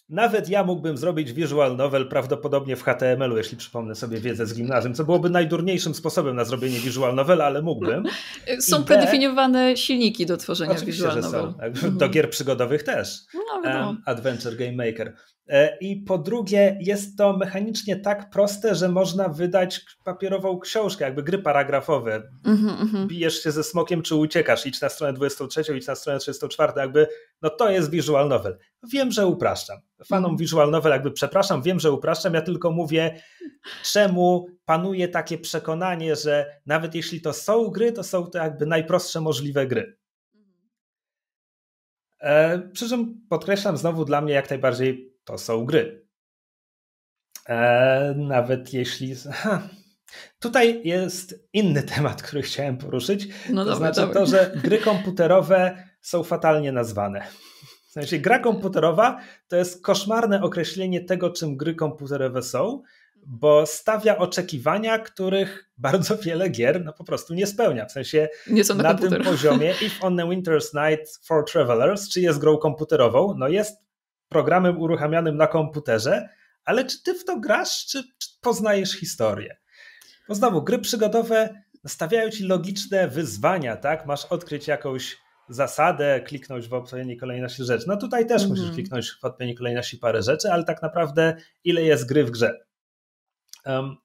nawet ja mógłbym zrobić visual novel prawdopodobnie w HTML-u, jeśli przypomnę sobie wiedzę z gimnazjum, co byłoby najdurniejszym sposobem na zrobienie visual novel, ale mógłbym. [LAUGHS] Są I predefiniowane B... silniki do tworzenia Oczywiście, visual novel. Są. Tak, do mhm. gier przygodowych też. No, Um, Adventure Game Maker. E, I po drugie, jest to mechanicznie tak proste, że można wydać papierową książkę, jakby gry paragrafowe. Mm-hmm. Bijesz się ze smokiem, czy uciekasz? Idź na stronę 23, idź na stronę 34, jakby, no to jest visual novel. Wiem, że upraszczam fanom mhm. visual novel jakby przepraszam, wiem, że upraszczam, ja tylko mówię, czemu panuje takie przekonanie, że nawet jeśli to są gry, to są to jakby najprostsze możliwe gry. E, przy czym podkreślam znowu dla mnie jak najbardziej to są gry. E, nawet jeśli... Ha, tutaj jest inny temat, który chciałem poruszyć. No to dobra, znaczy dobra. to, że gry komputerowe są fatalnie nazwane. W sensie gra komputerowa to jest koszmarne określenie tego, czym gry komputerowe są, bo stawia oczekiwania, których bardzo wiele gier no, po prostu nie spełnia. W sensie nie na, na tym poziomie [LAUGHS] If on a Winter's Night for Travelers, czy jest grą komputerową, no jest programem uruchamianym na komputerze, ale czy ty w to grasz, czy, czy poznajesz historię? Bo znowu, gry przygodowe stawiają ci logiczne wyzwania, tak? Masz odkryć jakąś zasadę, kliknąć w odpowiedniej kolejności rzeczy. No tutaj też mm. musisz kliknąć w odpowiedniej kolejności parę rzeczy, ale tak naprawdę ile jest gry w grze. Um,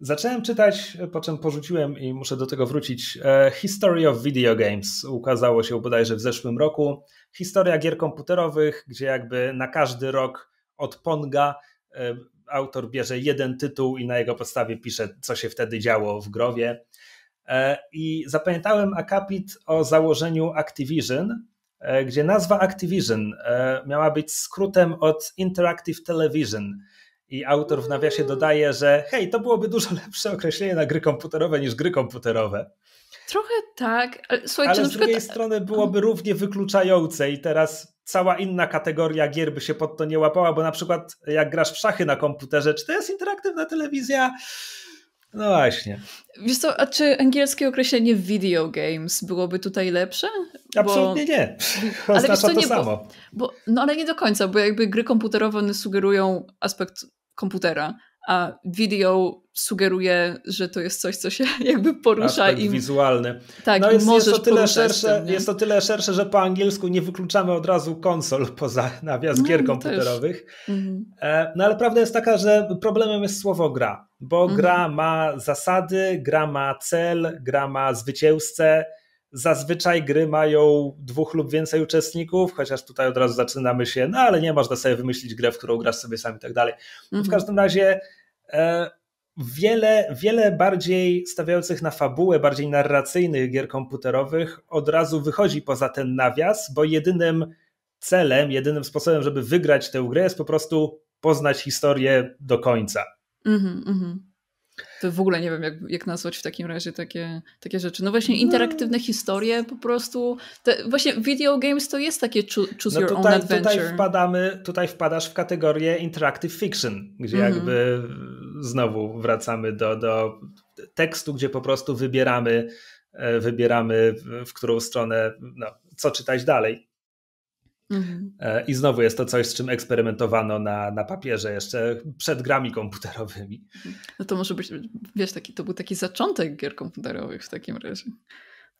zacząłem czytać, po czym porzuciłem i muszę do tego wrócić. E, History of Video Games ukazało się bodajże w zeszłym roku. Historia gier komputerowych, gdzie jakby na każdy rok od Ponga e, autor bierze jeden tytuł i na jego podstawie pisze, co się wtedy działo w Growie. E, I zapamiętałem akapit o założeniu Activision, e, gdzie nazwa Activision e, miała być skrótem od Interactive Television. I autor w nawiasie dodaje, że hej, to byłoby dużo [LAUGHS] lepsze określenie na gry komputerowe niż gry komputerowe. Trochę tak. Ale, słuchajcie, ale z drugiej strony byłoby równie wykluczające i teraz cała inna kategoria gier by się pod to nie łapała, bo na przykład jak grasz w szachy na komputerze, czy to jest interaktywna telewizja? No właśnie. Wiesz co, a czy angielskie określenie video games byłoby tutaj lepsze? Absolutnie bo... nie. [LAUGHS] Oznacza ale wiesz co, to nie, samo. Bo, bo, no ale nie do końca, bo jakby gry komputerowe one sugerują aspekt komputera, a video sugeruje, że to jest coś, co się [LAUGHS] jakby porusza Aspekt im. wizualny. Tak, no jest, jest, to tyle szersze, tym, jest to tyle szersze, że po angielsku nie wykluczamy od razu konsol [LAUGHS] poza nawias no, no komputerowych. Mhm. E, no ale prawda jest taka, że problemem jest słowo gra, bo mhm. gra ma zasady, gra ma cel, gra ma zwycięzcę, Zazwyczaj gry mają dwóch lub więcej uczestników, chociaż tutaj od razu zaczynamy się, no ale nie można sobie wymyślić grę, w którą grasz sobie sam i tak dalej. W mhm. każdym razie e, wiele, wiele bardziej stawiających na fabułę, bardziej narracyjnych gier komputerowych od razu wychodzi poza ten nawias, bo jedynym celem, jedynym sposobem, żeby wygrać tę grę jest po prostu poznać historię do końca. Mhm, mhm. to w ogóle nie wiem, jak, jak nazwać w takim razie takie, takie rzeczy. No właśnie no. interaktywne no. historie po prostu. Te, właśnie video games to jest takie choose no your tutaj, own adventure. Tutaj, wpadamy, tutaj wpadasz w kategorię interactive fiction, gdzie mm -hmm. jakby znowu wracamy do, do tekstu, gdzie po prostu wybieramy, e, wybieramy w którą stronę, no, co czytać dalej. Mhm. E, I znowu jest to coś, z czym eksperymentowano na, na papierze jeszcze przed grami komputerowymi. No to może być, wiesz, taki, to był taki zaczątek gier komputerowych w takim razie.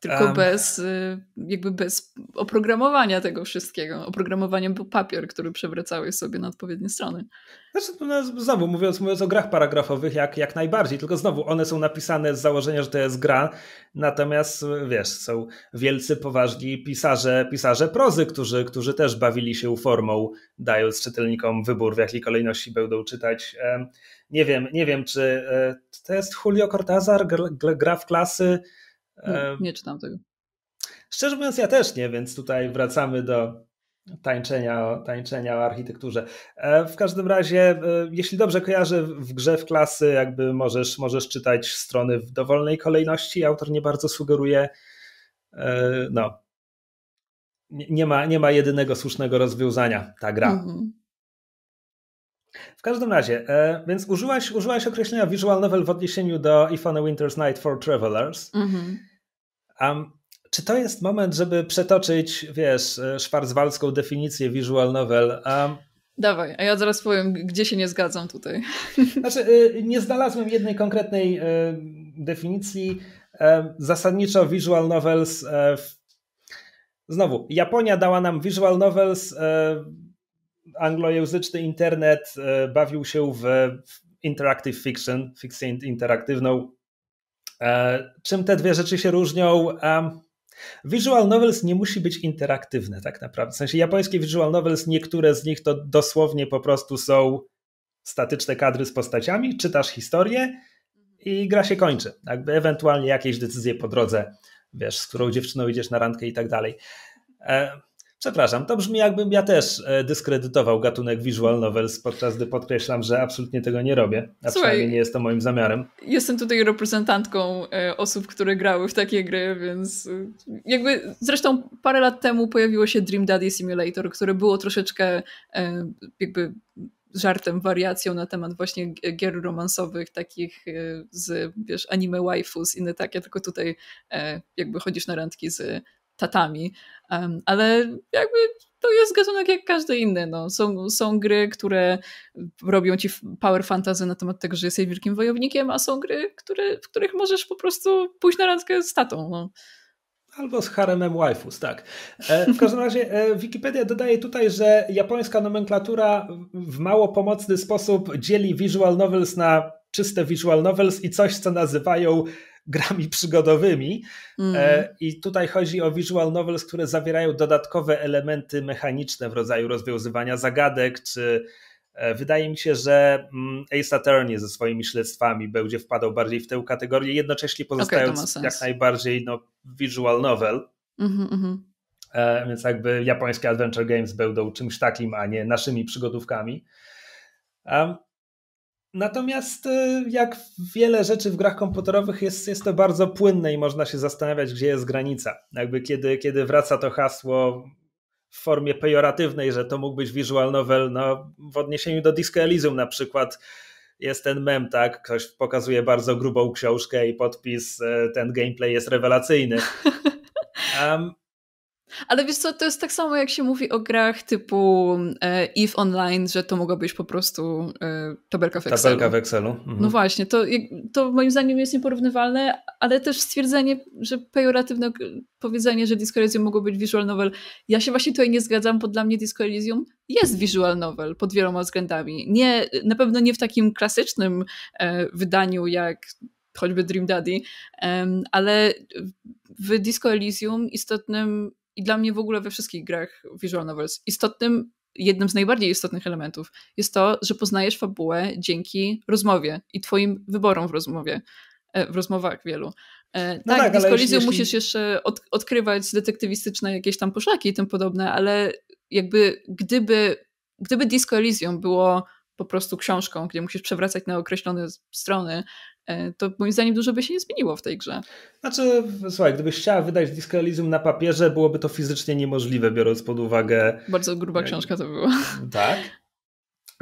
Tylko um. bez, y, jakby bez oprogramowania tego wszystkiego. Oprogramowaniem był papier, który przewracałeś sobie na odpowiednie strony. Znaczy, no, no, znowu mówiąc, mówiąc o grach paragrafowych, jak, jak najbardziej, tylko znowu one są napisane z założenia, że to jest gra, natomiast wiesz, są wielcy, poważni pisarze, pisarze prozy, którzy, którzy też bawili się formą, dając czytelnikom wybór, w jakiej kolejności będą czytać. Nie wiem, nie wiem, czy e, to jest Julio Cortázar, gra w klasy nie, no, nie czytam tego. Szczerze mówiąc, ja też nie, więc tutaj wracamy do tańczenia o, tańczenia o architekturze. W każdym razie, jeśli dobrze kojarzę, w grze w klasy jakby możesz, możesz czytać strony w dowolnej kolejności. Autor nie bardzo sugeruje, no, nie ma, nie ma jedynego słusznego rozwiązania ta gra. Mhm. W każdym razie, e, więc użyłaś, użyłaś określenia visual novel w odniesieniu do If on a Winter's Night for Travelers. Mm-hmm. Um, czy to jest moment, żeby przetoczyć, wiesz, e, szwarzwalską definicję visual novel? Um, Dawaj, a ja zaraz powiem, gdzie się nie zgadzam tutaj. [LAUGHS] Znaczy, e, nie znalazłem jednej konkretnej e, definicji. Zasadniczo visual novels. Znowu, Japonia dała nam visual novels anglojęzyczny internet e, bawił się w interactive fiction, fikcję interaktywną. E, czym te dwie rzeczy się różnią? Visual novels nie musi być interaktywne tak naprawdę. W sensie japońskie visual novels, niektóre z nich to dosłownie po prostu są statyczne kadry z postaciami, czytasz historię i gra się kończy. Jakby ewentualnie jakieś decyzje po drodze, wiesz, z którą dziewczyną idziesz na randkę i tak dalej. E, Przepraszam, to brzmi jakbym ja też e, dyskredytował gatunek visual novels, podczas gdy podkreślam, że absolutnie tego nie robię, a Słuchaj, przynajmniej nie jest to moim zamiarem. Jestem tutaj reprezentantką e, osób, które grały w takie gry, więc e, jakby zresztą parę lat temu pojawiło się Dream Daddy Simulator, które było troszeczkę jakby żartem, wariacją na temat właśnie gier romansowych, takich z wiesz, anime waifus i inne takie, tylko tutaj jakby chodzisz na randki z tatami, um, ale jakby to jest gatunek jak każdy inny. No. Są, są gry, które robią ci power fantasy na temat tego, że jesteś wielkim wojownikiem, a są gry, które, w których możesz po prostu pójść na randkę z tatą. No. Albo z haremem waifus, tak. E, w każdym razie e, Wikipedia dodaje tutaj, że japońska nomenklatura w mało pomocny sposób dzieli visual novels na czyste visual novels i coś, co nazywają grami przygodowymi. E, mm. I tutaj chodzi o visual novels, które zawierają dodatkowe elementy mechaniczne w rodzaju rozwiązywania zagadek, czy e, wydaje mi się, że mm, Ace Attorney ze swoimi śledztwami będzie wpadał bardziej w tę kategorię, jednocześnie pozostając okay, jak najbardziej no, visual novel. Mm-hmm, mm-hmm. Więc jakby japońskie adventure games będą czymś takim, a nie naszymi przygodówkami. Natomiast y, jak wiele rzeczy w grach komputerowych jest, jest to bardzo płynne i można się zastanawiać, gdzie jest granica. Jakby kiedy, kiedy wraca to hasło w formie pejoratywnej, że to mógł być visual novel, no w odniesieniu do Disco Elysium na przykład jest ten mem, tak? Ktoś pokazuje bardzo grubą książkę i podpis y, ten gameplay jest rewelacyjny. Um, [LAUGHS] Ale wiesz co, to jest tak samo jak się mówi o grach typu e, Eve Online, że to mogła być po prostu e, tabelka w Excelu. Tabelka w Excelu. Mhm. No właśnie, to, to moim zdaniem jest nieporównywalne, ale też stwierdzenie, że pejoratywne powiedzenie, że Disco Elysium mogło być visual novel. Ja się właśnie tutaj nie zgadzam, bo dla mnie Disco Elysium jest visual novel pod wieloma względami. Nie, na pewno nie w takim klasycznym e, wydaniu jak choćby Dream Daddy, ale w Disco Elysium istotnym i dla mnie w ogóle we wszystkich grach visual novels istotnym, jednym z najbardziej istotnych elementów jest to, że poznajesz fabułę dzięki rozmowie i twoim wyborom w rozmowie, e, w rozmowach wielu. E, no tak, tak, w jeśli... musisz jeszcze od, odkrywać detektywistyczne jakieś tam poszlaki i tym podobne, ale jakby gdyby, gdyby Disco Elysium było po prostu książką, gdzie musisz przewracać na określone strony, E, to moim zdaniem dużo by się nie zmieniło w tej grze. Znaczy, słuchaj, gdybyś chciała wydać Disco Elysium na papierze, byłoby to fizycznie niemożliwe, biorąc pod uwagę... Bardzo gruba e, książka to była. [LAUGHS] Tak.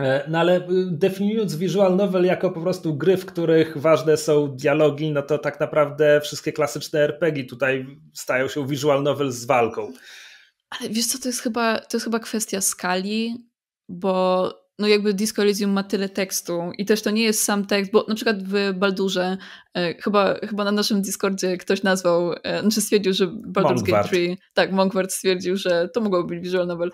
E, no ale y, definiując visual novel jako po prostu gry, w których ważne są dialogi, no to tak naprawdę wszystkie klasyczne RPG tutaj stają się visual novel z walką. Ale wiesz co, to jest chyba, to jest chyba kwestia skali, bo no jakby Disco Elysium ma tyle tekstu i też to nie jest sam tekst, bo na przykład w Baldurze e, chyba, chyba na naszym Discordzie ktoś nazwał, e, znaczy stwierdził, że Baldur's Gate 3, tak, Monkwart stwierdził, że to mogłoby być visual novel.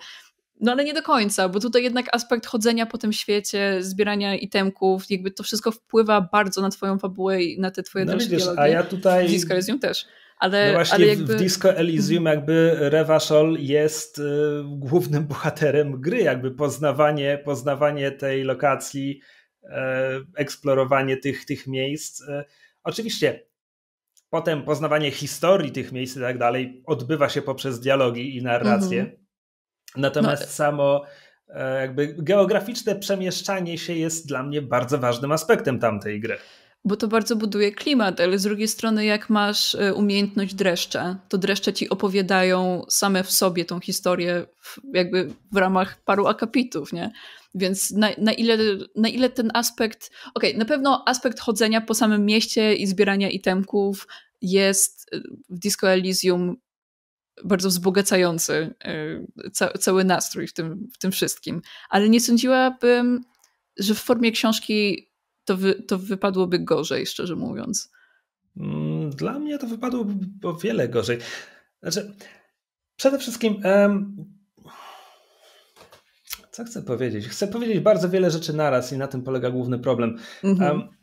No ale nie do końca, bo tutaj jednak aspekt chodzenia po tym świecie, zbierania itemków, jakby to wszystko wpływa bardzo na twoją fabułę i na te twoje no, wiesz, dialogi. A ja tutaj... Disco Elysium też. Ale, no właśnie ale jakby... w Disco Elysium mhm. jakby Revachol jest y, głównym [LAUGHS] bohaterem gry, jakby poznawanie, poznawanie tej lokacji, y, eksplorowanie tych, tych miejsc. Y, oczywiście potem poznawanie historii tych miejsc i tak dalej odbywa się poprzez dialogi i narrację. Mhm. Natomiast no. E- samo jakby geograficzne przemieszczanie się jest dla mnie bardzo ważnym aspektem tamtej gry bo to bardzo buduje klimat, ale z drugiej strony, jak masz y, umiejętność dreszcza, to dreszcze ci opowiadają same w sobie tą historię, w, jakby w ramach paru akapitów, nie? Więc na, na, ile, na ile ten aspekt, okej, okay, na pewno aspekt chodzenia po samym mieście i zbierania itemków jest y, w Disco Elysium bardzo wzbogacający y, ca, cały nastrój w tym, w tym wszystkim, ale nie sądziłabym, że w formie książki to, wy, to wypadłoby gorzej, szczerze mówiąc. Mm, dla mnie to wypadłoby o wiele gorzej. Znaczy, przede wszystkim. Co chcę powiedzieć? Chcę powiedzieć bardzo wiele rzeczy naraz i na tym polega główny problem. Mhm.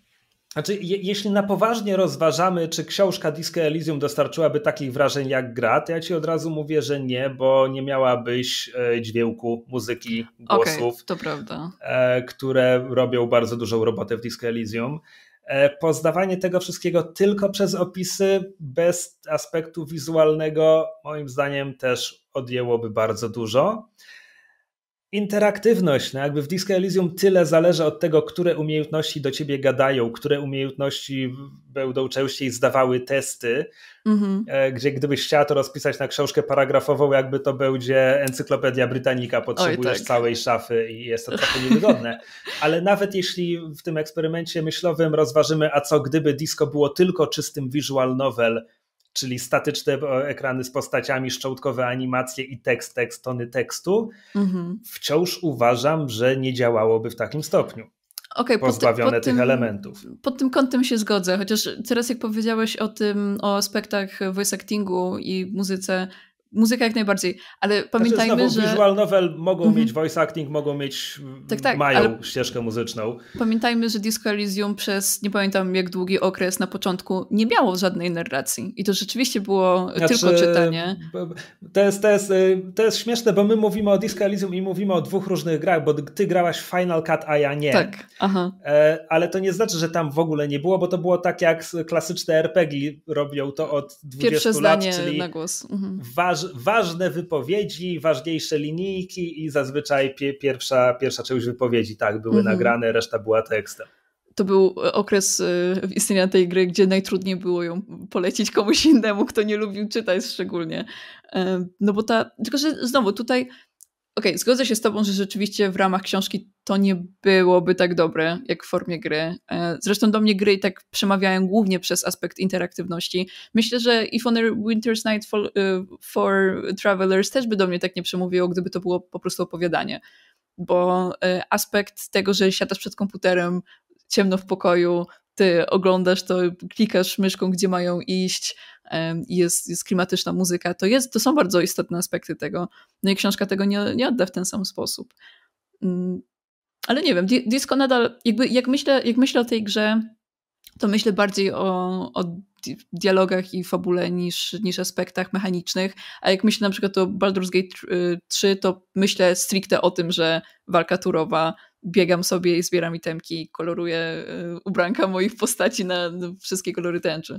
Znaczy, je, jeśli na poważnie rozważamy, czy książka Disco Elysium dostarczyłaby takich wrażeń jak gra, to ja ci od razu mówię, że nie, bo nie miałabyś e, dźwięku, muzyki, głosów, okay, to prawda. E, które robią bardzo dużą robotę w Disco Elysium. E, poznawanie tego wszystkiego tylko przez opisy, bez aspektu wizualnego, moim zdaniem też odjęłoby bardzo dużo interaktywność. No jakby w Disco Elysium tyle zależy od tego, które umiejętności do ciebie gadają, które umiejętności będą częściej zdawały testy, mm-hmm. gdzie gdybyś chciała to rozpisać na książkę paragrafową, jakby to będzie Encyklopedia Brytanika, potrzebujesz tak. całej szafy i jest to trochę niewygodne. Ale nawet jeśli w tym eksperymencie myślowym rozważymy, a co gdyby disco było tylko czystym visual novel, czyli statyczne e, ekrany z postaciami, szczątkowe animacje i tekst, tekst, tony tekstu, mhm. wciąż uważam, że nie działałoby w takim stopniu. Okay, pozbawione pod ty, pod tych tym, elementów. Pod tym kątem się zgodzę, chociaż teraz jak powiedziałeś o tym, o aspektach voice actingu i muzyce, muzyka jak najbardziej, ale znaczy, pamiętajmy, znaczy, znowu, że... Visual novel mogą mhm. mieć voice acting, mogą mieć, mm, tak, tak, mają ale... ścieżkę muzyczną. Pamiętajmy, że Disco Elysium przez nie pamiętam jak długi okres na początku nie miało żadnej narracji i to rzeczywiście było znaczy, tylko czytanie. To jest, to, jest, y, to jest śmieszne, bo my mówimy o Disco Elysium i mówimy o dwóch różnych grach, bo ty grałaś Final Cut, a ja nie. Tak, aha. E, ale to nie znaczy, że tam w ogóle nie było, bo to było tak jak klasyczne RPG robią to od 20 Pierwsze lat, czyli na głos. Mhm. Waż ważne wypowiedzi, ważniejsze linijki i zazwyczaj pie, pierwsza, pierwsza część wypowiedzi tak były mhm. nagrane, reszta była tekstem to był e, okres e, istnienia tej gry, gdzie najtrudniej było ją polecić komuś innemu, kto nie lubił czytać szczególnie. E, no bo ta, tylko że znowu tutaj Okej, okay, zgodzę się z tobą, że rzeczywiście w ramach książki to nie byłoby tak dobre jak w formie gry. E, zresztą do mnie gry i tak przemawiają głównie przez aspekt interaktywności. Myślę, że If on a Winter's Night for, e, for Travelers też by do mnie tak nie przemówiło, gdyby to było po prostu opowiadanie. Bo e, aspekt tego, że siadasz przed komputerem, ciemno w pokoju, ty oglądasz to, klikasz myszką, gdzie mają iść, jest, jest klimatyczna muzyka, to, jest, to są bardzo istotne aspekty tego. No i książka tego nie, nie odda w ten sam sposób. Mm, ale nie wiem, disco nadal, jakby, jak, myślę, jak myślę o tej grze, to myślę bardziej o, o dialogach i fabule niż, niż aspektach mechanicznych. A jak myślę na przykład o Baldur's Gate 3, y, to myślę stricte o tym, że walka turowa, biegam sobie i zbieram itemki, koloruję y, ubranka moich postaci na wszystkie kolory tęczy.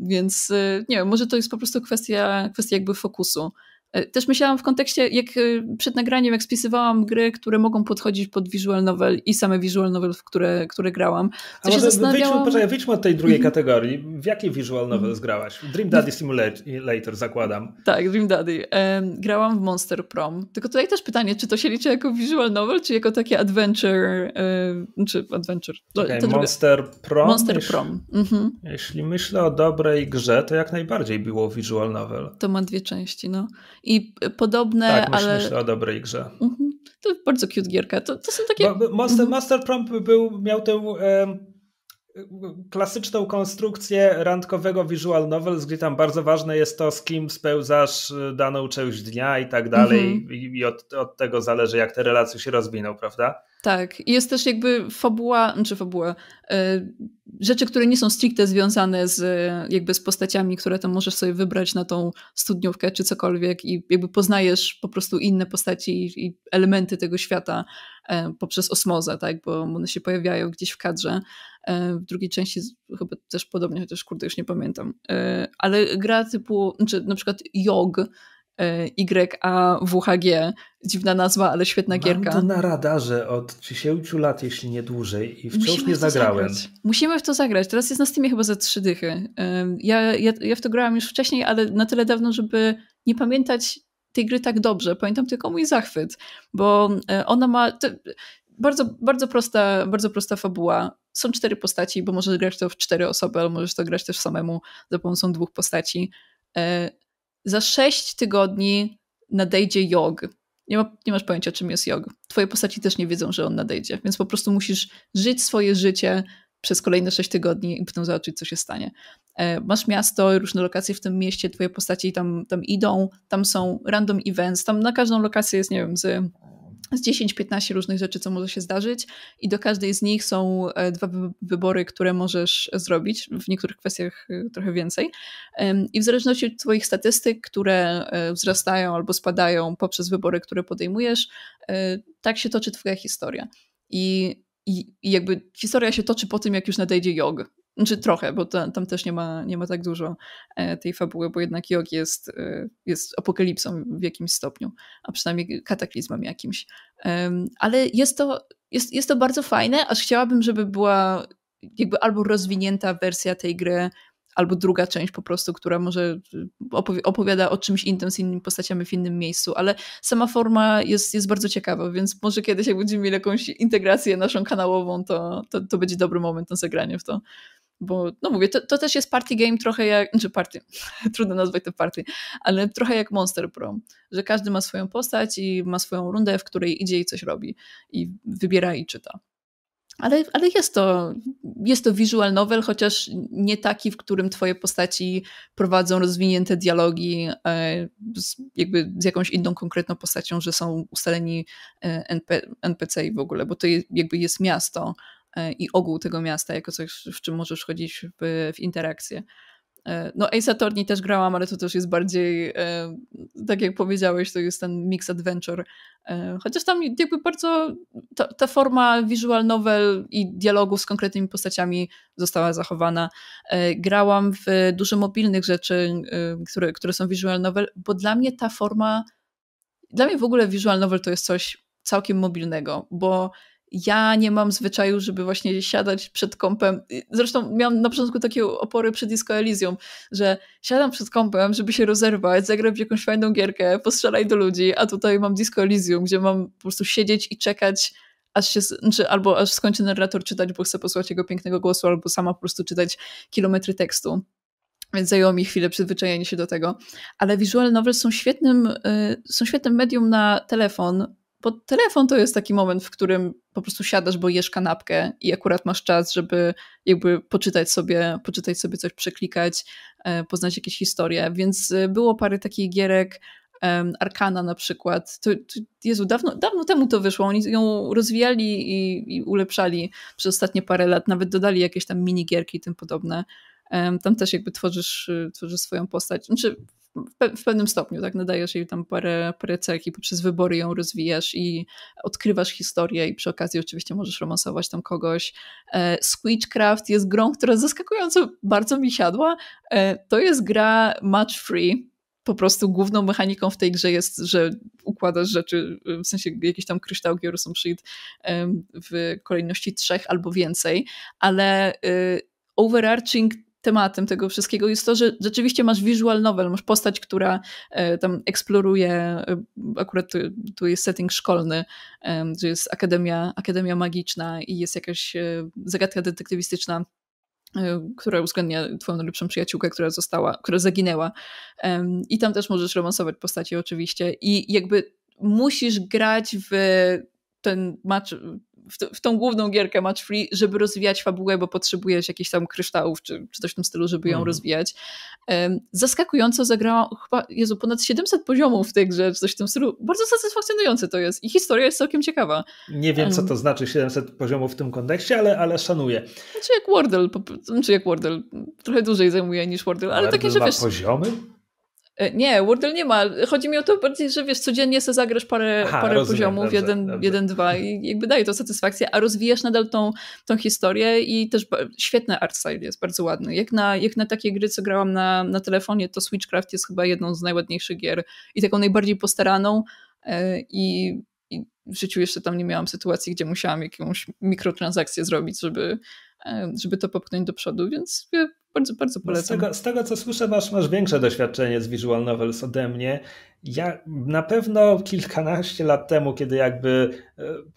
Więc y, nie wiem, może to jest po prostu kwestia, kwestia jakby fokusu. E, też myślałam w kontekście, jak e, przed nagraniem, jak spisywałam gry, które mogą podchodzić pod visual novel i same visual novel, w które, które grałam. Co się zastanawiałam... wyjdźmy, poczekaj, wyjdźmy od tej drugiej mhm. kategorii. W jakiej visual novel mhm. zgrałaś? Dream Daddy Simulator, zakładam. Tak, Dream Daddy. Grałam w Monster Prom. Tylko tutaj też pytanie, czy to się liczy jako visual novel, czy jako takie adventure, czy adventure. Okay, Monster Prom? Monster jeśli, Prom. Mhm. Jeśli myślę o dobrej grze, to jak najbardziej było visual novel. To ma dwie części, no i podobne, tak, myśl, ale... myślę o dobrej grze. Mhm. To bardzo cute gierka. To, to są takie... Master, mhm. Master Trump był, miał tę... E klasyczną konstrukcję randkowego visual novels, gdzie tam bardzo ważne jest to, z kim spełzasz y, daną część dnia i tak dalej. Mhm. I od, od, tego zależy, jak te relacje się rozwiną, prawda? Tak. Jest też jakby fabuła, czy znaczy fabuła, y, rzeczy, które nie są stricte związane z y, jakby z postaciami, które tam możesz sobie wybrać na tą studniówkę czy cokolwiek i jakby poznajesz po prostu inne postaci i, elementy tego świata poprzez osmozę, tak, bo one się pojawiają gdzieś w kadrze. E, w drugiej części chyba też podobnie, chociaż kurde już nie pamiętam. E, ale gra typu, znaczy na przykład Jog, e, YAWHG. Dziwna nazwa, ale świetna Mam gierka. Mam to na radarze od 10 lat, jeśli nie dłużej i wciąż Musimy nie zagrałem. Zagrać. Musimy w to zagrać. Teraz jest na Steamie chyba za trzy dychy. Ja, ja, ja w to grałam już wcześniej, ale na tyle dawno, żeby nie pamiętać tej gry tak dobrze. Pamiętam tylko mój zachwyt, bo ona ma... bardzo, bardzo, prosta, bardzo prosta fabuła są cztery postaci, bo możesz grać to w cztery osoby, ale możesz to grać też samemu za pomocą dwóch postaci. E, za sześć tygodni nadejdzie jog. Nie, ma, nie masz pojęcia, czym jest jog. Twoje postaci też nie wiedzą, że on nadejdzie, więc po prostu musisz żyć swoje życie przez kolejne sześć tygodni i potem zobaczyć, co się stanie. E, masz miasto, różne lokacje w tym mieście, twoje postaci tam, tam idą, tam są random events, tam na każdą lokację jest, nie wiem, z z 10-15 różnych rzeczy, co może się zdarzyć, i do każdej z nich są e, dwa wybory, które możesz zrobić, w niektórych kwestiach e, trochę więcej. I w zależności od Twoich statystyk, które e, wzrastają albo spadają poprzez wybory, które podejmujesz, tak się toczy Twoja historia. I, i, i jakby historia się toczy po tym, jak już nadejdzie jog. Znaczy trochę, bo tam, tam też nie ma, nie ma tak dużo e, tej fabuły, bo jednak Jog jest, e, jest apokalipsą w jakimś stopniu, a przynajmniej kataklizmem jakimś. Ale jest to, jest, jest to bardzo fajne, aż chciałabym, żeby była jakby albo rozwinięta wersja tej gry, albo druga część po prostu, która może e, opowi opowiada o czymś innym, z innymi postaciami w innym miejscu, ale sama forma jest, jest bardzo ciekawa, więc może kiedyś jak będziemy mieli jakąś integrację naszą kanałową, to, to, to będzie dobry moment na zagranie w to bo no mówię, to, to też jest party game trochę jak, czy znaczy party, [LAUGHS] trudno nazwać to party, ale trochę jak Monster Prom, że każdy ma swoją postać i ma swoją rundę, w której idzie i coś robi i wybiera i czyta. Ale, ale jest to, jest to visual novel, chociaż nie taki, w którym twoje postaci prowadzą rozwinięte dialogi e, z, jakby z jakąś inną konkretną postacią, że są ustaleni e, NP, NPC i w ogóle, bo to jakby jest miasto, E, i ogół tego miasta jako coś, w czym możesz chodzić w, w interakcję. E, no Ace Attorney też grałam, ale to też jest bardziej, e, tak jak powiedziałeś, to jest ten mix adventure. Chociaż tam jakby bardzo ta, ta forma visual novel i dialogów z konkretnymi postaciami została zachowana. Grałam w dużo mobilnych rzeczy, które, które są visual novel, bo dla mnie ta forma, dla mnie w ogóle visual novel to jest coś całkiem mobilnego, bo ja nie mam zwyczaju, żeby właśnie siadać przed kąpem. Zresztą miałam na początku takie opory przed Disco Elysium, że siadam przed kąpem, żeby się rozerwać, zagrać jakąś fajną gierkę, postrzelaj do ludzi, a tutaj mam Disco Elysium, gdzie mam po prostu siedzieć i czekać, aż się, znaczy, albo aż skończy narrator czytać, bo chcę posłuchać jego pięknego głosu, albo sama po prostu czytać kilometry tekstu. Więc zajęło mi chwilę przyzwyczajenie się do tego. Ale visual nowe są świetnym, yy, są świetnym medium na telefon, bo telefon to jest taki moment, w którym po prostu siadasz, bo jesz kanapkę i akurat masz czas, żeby jakby poczytać sobie, poczytać sobie coś, przeklikać, e, poznać jakieś historie. Więc e, było parę takich gierek, Arkana na przykład. To, to, Jezu, dawno, dawno temu to wyszło. Oni ją rozwijali i, i ulepszali przez ostatnie parę lat. Nawet dodali jakieś tam minigierki i tym podobne. Tam też jakby tworzysz, y, tworzysz swoją postać. Znaczy, w pewnym stopniu, tak, nadajesz jej tam parę, parę cech i poprzez wybory ją rozwijasz i odkrywasz historię i przy okazji oczywiście możesz romansować tam kogoś. E, Squidcraft jest grą, która zaskakująco bardzo mi siadła. E, to jest gra match free, po prostu główną mechaniką w tej grze jest, że układasz rzeczy, y, w sensie jakieś tam kryształki Orson Sheet w kolejności trzech albo więcej, ale y, overarching tematem tego wszystkiego jest to, że rzeczywiście masz visual novel, masz postać, która e, tam eksploruje, e, akurat tu, tu jest setting szkolny, e, gdzie jest akademia, akademia magiczna i jest jakaś zagadka detektywistyczna, która uwzględnia twoją najlepszą przyjaciółkę, która została, która zaginęła. I tam też możesz romansować postaci oczywiście i jakby musisz grać w ten match, w, w tą główną gierkę Match Free, żeby rozwijać fabułę, bo potrzebujesz jakichś tam kryształów czy, czy coś w tym stylu, żeby ją mm. rozwijać. Um, zaskakująco zagrałam chyba, Jezu, ponad 700 poziomów w tej grze, czy coś w tym stylu. Bardzo satysfakcjonujące to jest i historia jest całkiem ciekawa. Nie wiem, um. co to znaczy 700 poziomów w tym kontekście, ale, ale szanuję. Czy znaczy jak Wordle, czy znaczy jak Wordle, trochę dłużej zajmuje niż Wordle, ale takie, że wiesz... poziomy? E, nie, Wordle nie ma. Chodzi mi o to bardziej, że wiesz, codziennie sobie zagrasz parę, Aha, parę rozumiem, poziomów, dobrze, jeden, dobrze. jeden, dwa i jakby daje to satysfakcję, a rozwijasz nadal tą, tą historię i też świetny art style jest, bardzo ładny. Jak na, jak na takie gry, co grałam na, na telefonie, to Switchcraft jest chyba jedną z najładniejszych gier i taką najbardziej postaraną e, i, i w życiu jeszcze tam nie miałam sytuacji, gdzie musiałam jakąś mikrotransakcję zrobić, żeby E, żeby to popchnąć do przodu, więc bardzo, bardzo no polecam. Z tego, z tego, co słyszę, masz, masz większe doświadczenie z visual novels ode mnie. Ja na pewno kilkanaście lat temu, kiedy jakby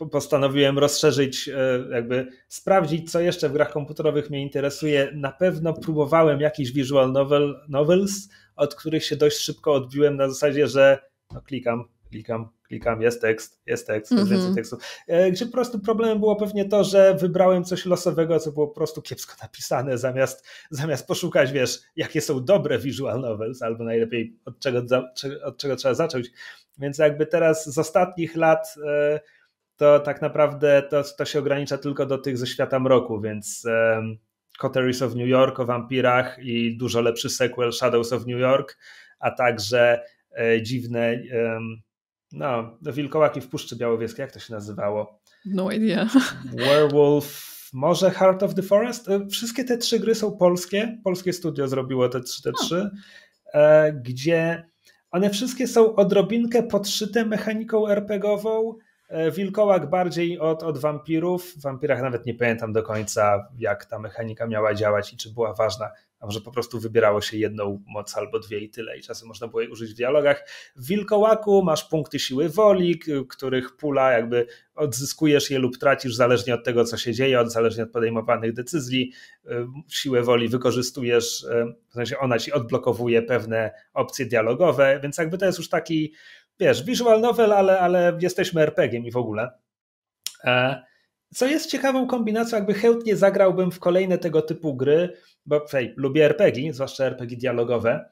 e, postanowiłem rozszerzyć, e, jakby sprawdzić, co jeszcze w grach komputerowych mnie interesuje, na pewno próbowałem jakiś visual novel, novels, od których się dość szybko odbiłem na zasadzie, że no, klikam, klikam, klikam, jest tekst, jest tekst, mm -hmm. jest więcej mhm. tekstu. E, gdzie prostu problemem było pewnie to, że wybrałem coś losowego, co było po prostu kiepsko napisane, zamiast, zamiast poszukać, wiesz, jakie są dobre visual novels, albo najlepiej od czego, od czego trzeba zacząć. Więc jakby teraz z ostatnich lat e, to tak naprawdę to, to się ogranicza tylko do tych ze świata mroku, więc um, e, Coteries of New York o wampirach i dużo lepszy sequel Shadows of New York, a także e, dziwne no, wilkołaki w Puszczy Białowieskiej, jak to się nazywało? No idea. Werewolf, może Heart of the Forest? Y, wszystkie te trzy gry są polskie. Polskie studio zrobiło te trzy, te trzy, e, gdzie one wszystkie są odrobinkę podszyte mechaniką RPGową. E, wilkołak bardziej od, od wampirów. W wampirach nawet nie pamiętam do końca, jak ta mechanika miała działać i czy była ważna a może po prostu wybierało się jedną moc albo dwie i tyle i czasem można było jej użyć w dialogach. W Wilkołaku masz punkty siły woli, których pula jakby odzyskujesz je lub tracisz zależnie od tego, co się dzieje, od, zależnie od podejmowanych decyzji. Siłę woli wykorzystujesz, w sensie ona ci odblokowuje pewne opcje dialogowe, więc jakby to jest już taki, wiesz, visual novel, ale, ale jesteśmy RPG-iem i w ogóle. E, co jest ciekawą kombinacją, jakby chętnie zagrałbym w kolejne tego typu gry, bo hej, lubię RPG, zwłaszcza RPG dialogowe,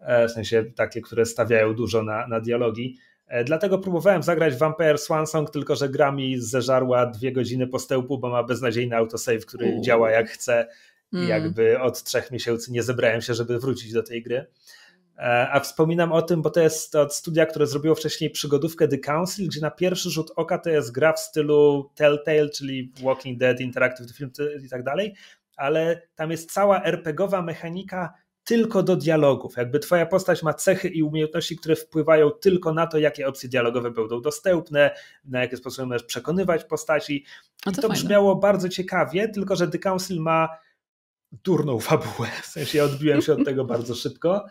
e, w sensie takie, które stawiają dużo na, na dialogi. E, dlatego próbowałem zagrać w Vampire Swansong, tylko że gra mi zeżarła dwie godziny postępu, bo ma beznadziejny autosave, który U. działa jak chce. Mm. Jakby od trzech miesięcy nie zebrałem się, żeby wrócić do tej gry. E, a wspominam o tym, bo to jest od studia, które zrobiło wcześniej przygodówkę The Council, gdzie na pierwszy rzut oka to jest gra w stylu Telltale, czyli Walking Dead, Interactive Film i tak dalej, ale tam jest cała RPGowa mechanika tylko do dialogów. Jakby twoja postać ma cechy i umiejętności, które wpływają tylko na to, jakie opcje dialogowe będą dostępne, na jaki sposób możesz przekonywać postaci. No I to, to brzmiało bardzo ciekawie, tylko że The Council ma durną fabułę. W sensie ja odbiłem się od tego bardzo szybko.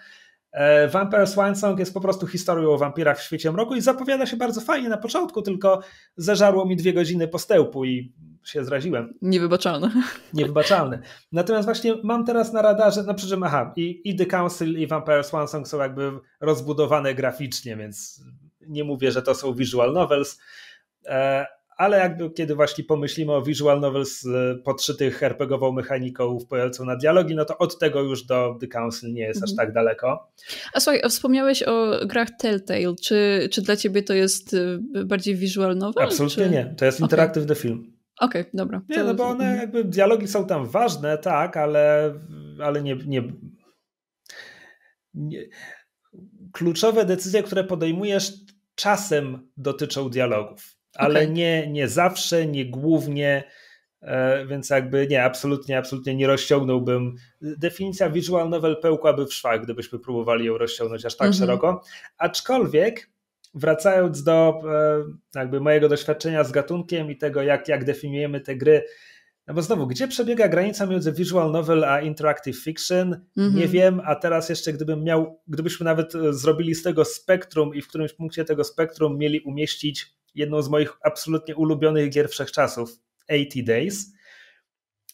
E, Vampire Swansong jest po prostu historią o wampirach w świecie mroku i zapowiada się bardzo fajnie na początku, tylko zeżarło mi dwie godziny postępu i się zraziłem. Niewybaczalne. [LAUGHS] Niewybaczalne. Natomiast właśnie mam teraz na radarze, no przy czym aha, i, i The Council i Vampire Swansong są jakby rozbudowane graficznie, więc nie mówię, że to są visual novels, e, ale jakby kiedy właśnie pomyślimy o visual novels e, podszytych RPGową mechaniką wpływającą na dialogi, no to od tego już do The Council nie jest mhm. aż tak daleko. A słuchaj, wspomniałeś o grach Telltale. Czy, czy dla ciebie to jest e, bardziej visual novel? Absolutnie czy... nie. To jest okay. interaktywny film. Okej, okay, dobra. Nie, no to... no bo one mhm. jakby, dialogi są tam ważne, tak, ale, ale nie, nie, nie... Kluczowe decyzje, które podejmujesz, czasem dotyczą dialogów ale okay. nie, nie zawsze, nie głównie, e, więc jakby nie, absolutnie, absolutnie nie rozciągnąłbym. Definicja visual novel pełkłaby w szwach, gdybyśmy próbowali ją rozciągnąć aż tak mhm. szeroko. Aczkolwiek wracając do e, jakby mojego doświadczenia z gatunkiem i tego, jak, jak definiujemy te gry, no bo znowu, gdzie przebiega granica między visual novel a interactive fiction? Nie mhm. wiem, a teraz jeszcze gdybym miał, gdybyśmy nawet e, zrobili z tego spektrum i w którymś punkcie tego spektrum mieli umieścić jedną z moich absolutnie ulubionych gier wszechczasów, 80 Days,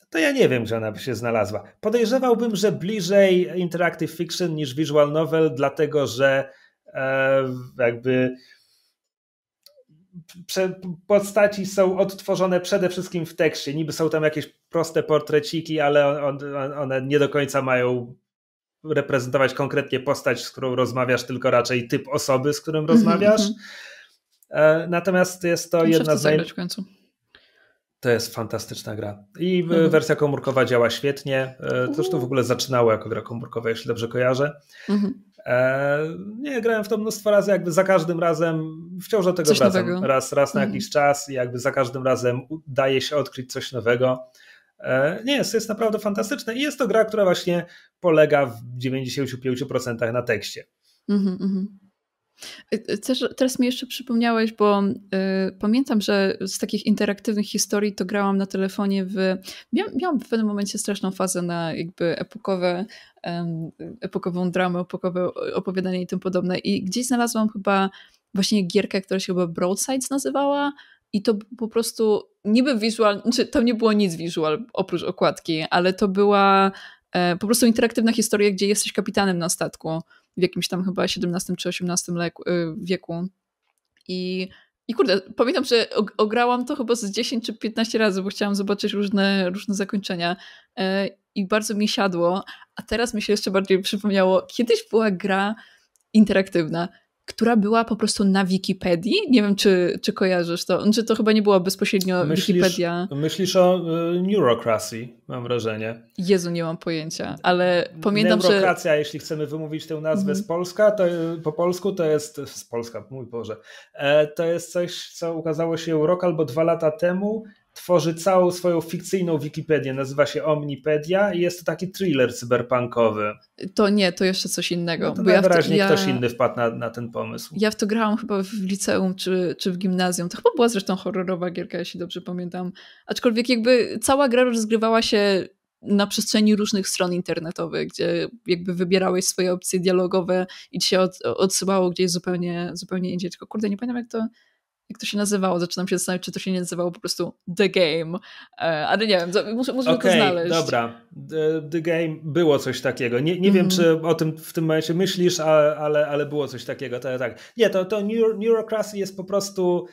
to ja nie wiem, gdzie ona by się znalazła. Podejrzewałbym, że bliżej Interactive Fiction niż Visual Novel, dlatego że e, jakby postaci są odtworzone przede wszystkim w tekście. Niby są tam jakieś proste portreciki, ale on, on, one nie do końca mają reprezentować konkretnie postać, z którą rozmawiasz, tylko raczej typ osoby, z którym mhm, rozmawiasz. Mhm. E, natomiast jest to Muszę jedna z naj... w końcu. To jest fantastyczna gra. I e, mhm. wersja komórkowa działa świetnie. E, zresztą w ogóle zaczynało jako gra komórkowa, jeśli dobrze kojarzę. Mhm. Nie, grałem w to mnóstwo razy, jakby za każdym razem wciąż do tego coś wracam. Nowego. Raz, raz na mhm. jakiś czas i jakby za każdym razem udaje się odkryć coś nowego. Nie, jest, jest naprawdę fantastyczne i jest to gra, która właśnie polega w 95% na tekście. Mhm, mhm. Y, y, teraz mi jeszcze przypomniałeś, bo y, pamiętam, że z takich interaktywnych historii to grałam na telefonie w. Miałam, miałam w pewnym momencie straszną fazę na jakby epokowe, y, epokową dramę, epokowe opowiadanie i tym podobne. I gdzieś znalazłam chyba właśnie gierkę, która się chyba Broadsides nazywała. I to po prostu niby wizual, znaczy tam nie było nic wizual oprócz okładki, ale to była y, po prostu interaktywna historia, gdzie jesteś kapitanem na statku w jakimś tam chyba XVII czy XVIII y, wieku. I i kurde, pamiętam, że ograłam to chyba z 10 czy 15 razy, bo chciałam zobaczyć różne, różne zakończenia e, i bardzo mi siadło. A teraz mi się jeszcze bardziej przypomniało, kiedyś była gra interaktywna która była po prostu na Wikipedii. Nie wiem, czy, czy kojarzysz to. czy znaczy, to chyba nie była bezpośrednio myślisz, Wikipedia. Myślisz o y, neurocracy, mam wrażenie. Jezu, nie mam pojęcia, ale pamiętam, że... Neurokracja, jeśli chcemy wymówić tę nazwę z mhm. Polska, to, y, po polsku to jest... Z Polska, mój Boże. E, to jest coś, co ukazało się rok albo dwa lata temu tworzy całą swoją fikcyjną Wikipedię. Nazywa się Omnipedia i jest to taki thriller cyberpunkowy. To nie, to jeszcze coś innego. No to bo najwyraźniej ja to, ja, ktoś inny wpadł na, na, ten pomysł. Ja w to grałam chyba w liceum czy, czy w gimnazjum. To chyba była zresztą horrorowa gierka, jeśli dobrze pamiętam. Aczkolwiek jakby cała gra rozgrywała się na przestrzeni różnych stron internetowych, gdzie jakby wybierałeś swoje opcje dialogowe i ci się od, odsyłało gdzieś zupełnie, zupełnie indziej. Tylko kurde, nie pamiętam jak to, jak to się nazywało, zaczynam się zastanawiać, czy to się nie nazywało po prostu The Game, e, ale nie wiem, muszę, musimy okay, to znaleźć. dobra, The Game, było coś takiego, nie, nie mm. wiem, mhm. czy o tym w tym momencie myślisz, ale, ale, ale było coś takiego, to tak. Nie, to, to Neurocracy jest po prostu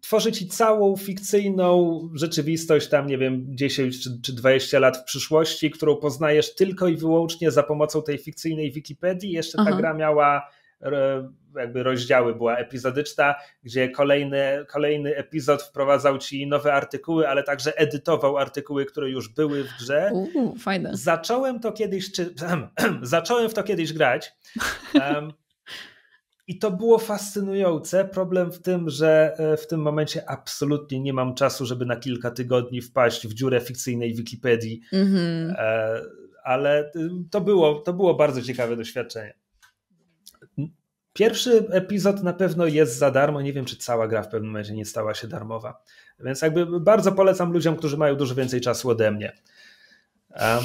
tworzy ci całą fikcyjną rzeczywistość tam, nie wiem, 10 czy, czy 20 lat w przyszłości, którą poznajesz tylko i wyłącznie za pomocą tej fikcyjnej Wikipedii. Jeszcze ta Aha. gra miała jakby rozdziały była epizodyczna, gdzie kolejny, kolejny epizod wprowadzał ci nowe artykuły, ale także edytował artykuły, które już były w grze. fajne. Zacząłem to kiedyś, czy, zacząłem w to kiedyś grać. Um, I to było fascynujące. Problem w tym, że e, w tym momencie absolutnie nie mam czasu, żeby na kilka tygodni wpaść w dziurę fikcyjnej Wikipedii. Mm -hmm. Ale y, to było, to było bardzo ciekawe doświadczenie. Pierwszy epizod na pewno jest za darmo. Nie wiem, czy cała gra w pewnym momencie nie stała się darmowa. Więc jakby bardzo polecam ludziom, którzy mają dużo więcej czasu ode mnie. Um,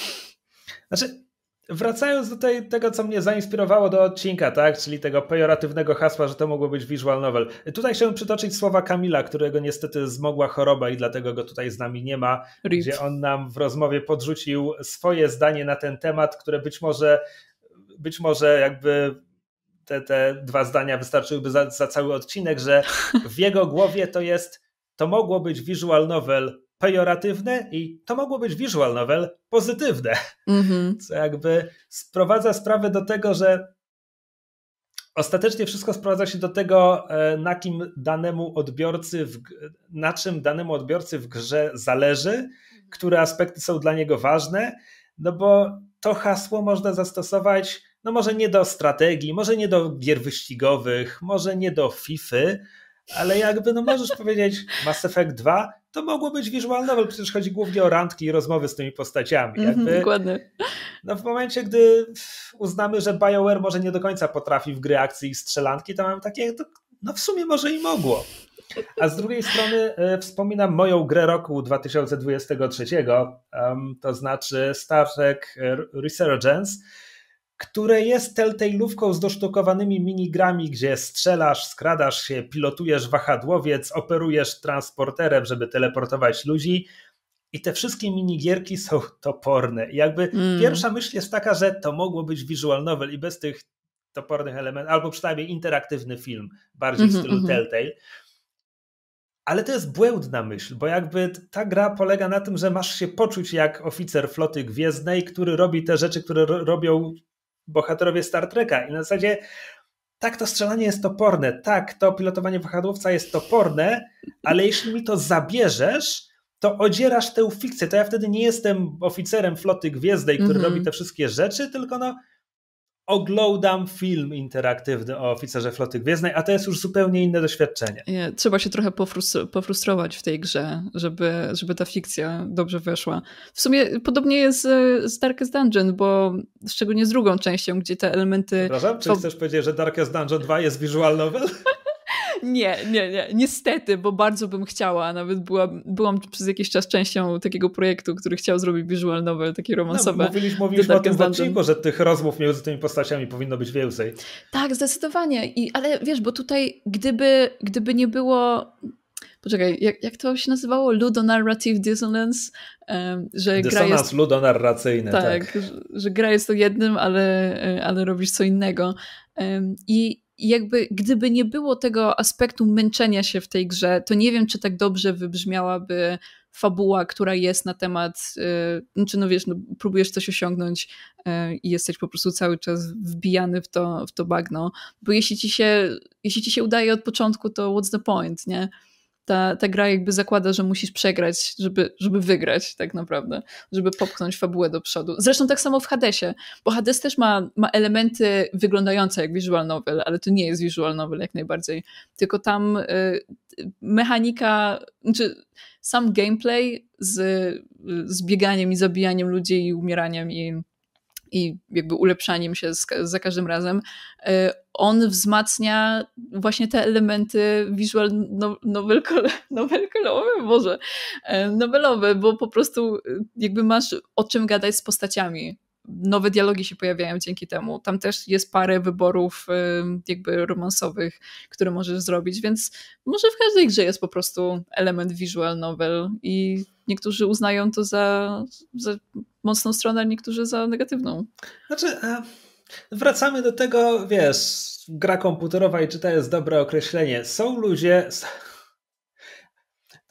[LAUGHS] znaczy, wracając do tej, tego, co mnie zainspirowało do odcinka, tak? czyli tego pejoratywnego hasła, że to mogło być visual novel. Tutaj chciałbym przytoczyć słowa Kamila, którego niestety zmogła choroba i dlatego go tutaj z nami nie ma, gdzie on nam w rozmowie podrzucił swoje zdanie na ten temat, które być może, być może jakby te, te dwa zdania wystarczyłyby za, za cały odcinek, że w jego głowie to jest, to mogło być visual novel pejoratywne i to mogło być visual novel pozytywne. Mm-hmm. [LAUGHS] Co jakby sprowadza sprawę do tego, że ostatecznie wszystko sprowadza się do tego, e, na kim danemu odbiorcy, w, na czym danemu odbiorcy w grze zależy, mhm. które aspekty są dla niego ważne, no bo to hasło można zastosować no może nie do strategii, może nie do gier wyścigowych, może nie do FIFA, y, ale jakby no możesz [LAUGHS] powiedzieć Mass Effect 2 to mogło być visual novel, przecież chodzi głównie o randki i rozmowy z tymi postaciami. Mhm, jakby, dokładnie. No w momencie, gdy uznamy, że BioWare może nie do końca potrafi w gry akcji i strzelanki, to mam takie, no w sumie może i mogło. A z drugiej strony e, wspominam moją grę roku 2023, um, to znaczy Star Trek e, Resurgence, które jest telltale'ówką z dosztukowanymi minigrami, gdzie strzelasz, skradasz się, pilotujesz wahadłowiec, operujesz transporterem, żeby teleportować ludzi. I te wszystkie minigierki są toporne. I jakby mm. pierwsza myśl jest taka, że to mogło być visual novel i bez tych topornych elementów, albo przynajmniej interaktywny film, bardziej w mhm, stylu mm -hmm. Telltale. Ale to jest błędna myśl, bo jakby ta gra polega na tym, że masz się poczuć jak oficer floty gwiezdnej, który robi te rzeczy, które robią bohaterowie Star Treka i na zasadzie tak, to strzelanie jest toporne, tak, to pilotowanie wahadłowca jest toporne, ale jeśli mi to zabierzesz, to odzierasz tę fikcję. To ja wtedy nie jestem oficerem floty gwiezdnej, który mm -hmm. robi te wszystkie rzeczy, tylko no, oglądam film interaktywny o oficerze floty gwiezdnej, a to jest już zupełnie inne doświadczenie. Trzeba się trochę pofrustrować w tej grze, żeby, żeby ta fikcja dobrze weszła. W sumie podobnie jest z Darkest Dungeon, bo szczególnie z drugą częścią, gdzie te elementy... Przepraszam, czy chcesz powiedzieć, że Darkest Dungeon 2 jest visual novel? [LAUGHS] Nie, nie, nie. Niestety, bo bardzo bym chciała. Nawet byłam, byłam przez jakiś czas częścią takiego projektu, który chciał zrobić visual novel, takie romansowe. No, mówiliśmy mówiliśmy o tym w odcinku, że tych rozmów między tymi postaciami powinno być więcej. Tak, zdecydowanie. I, ale wiesz, bo tutaj gdyby, gdyby nie było poczekaj, jak, jak to się nazywało? Ludonarrative dissonance, że gra jest... ludonarracyjny, tak. tak. Że, że, gra jest to jednym, ale, e, ale robisz co innego. I i jakby gdyby nie było tego aspektu męczenia się w tej grze, to nie wiem, czy tak dobrze wybrzmiałaby fabuła, która jest na temat, yy, czy znaczy, no wiesz, no, próbujesz coś osiągnąć yy, i jesteś po prostu cały czas wbijany w to, w to bagno, bo jeśli ci, się, jeśli ci się udaje od początku, to what's the point, nie? ta, ta gra jakby zakłada, że musisz przegrać, żeby, żeby wygrać tak naprawdę, żeby popchnąć fabułę do przodu. Zresztą tak samo w Hadesie, bo Hades też ma, ma elementy wyglądające jak visual novel, ale to nie jest visual novel jak najbardziej, tylko tam y, mechanika, znaczy sam gameplay z, z bieganiem i zabijaniem ludzi i umieraniem i i jakby ulepszaniem się z, za każdym razem, y, on wzmacnia właśnie te elementy visual no, novel, novel może, nobelowe, bo po prostu y, jakby masz o czym gadać z postaciami. Nowe dialogi się pojawiają dzięki temu. Tam też jest parę wyborów y, jakby romansowych, które możesz zrobić, więc może w każdej grze jest po prostu element visual novel i niektórzy uznają to za, za mocną stronę, a niektórzy za negatywną. Znaczy, e, wracamy do tego, wiesz, gra komputerowa i czy to jest dobre określenie. Są ludzie,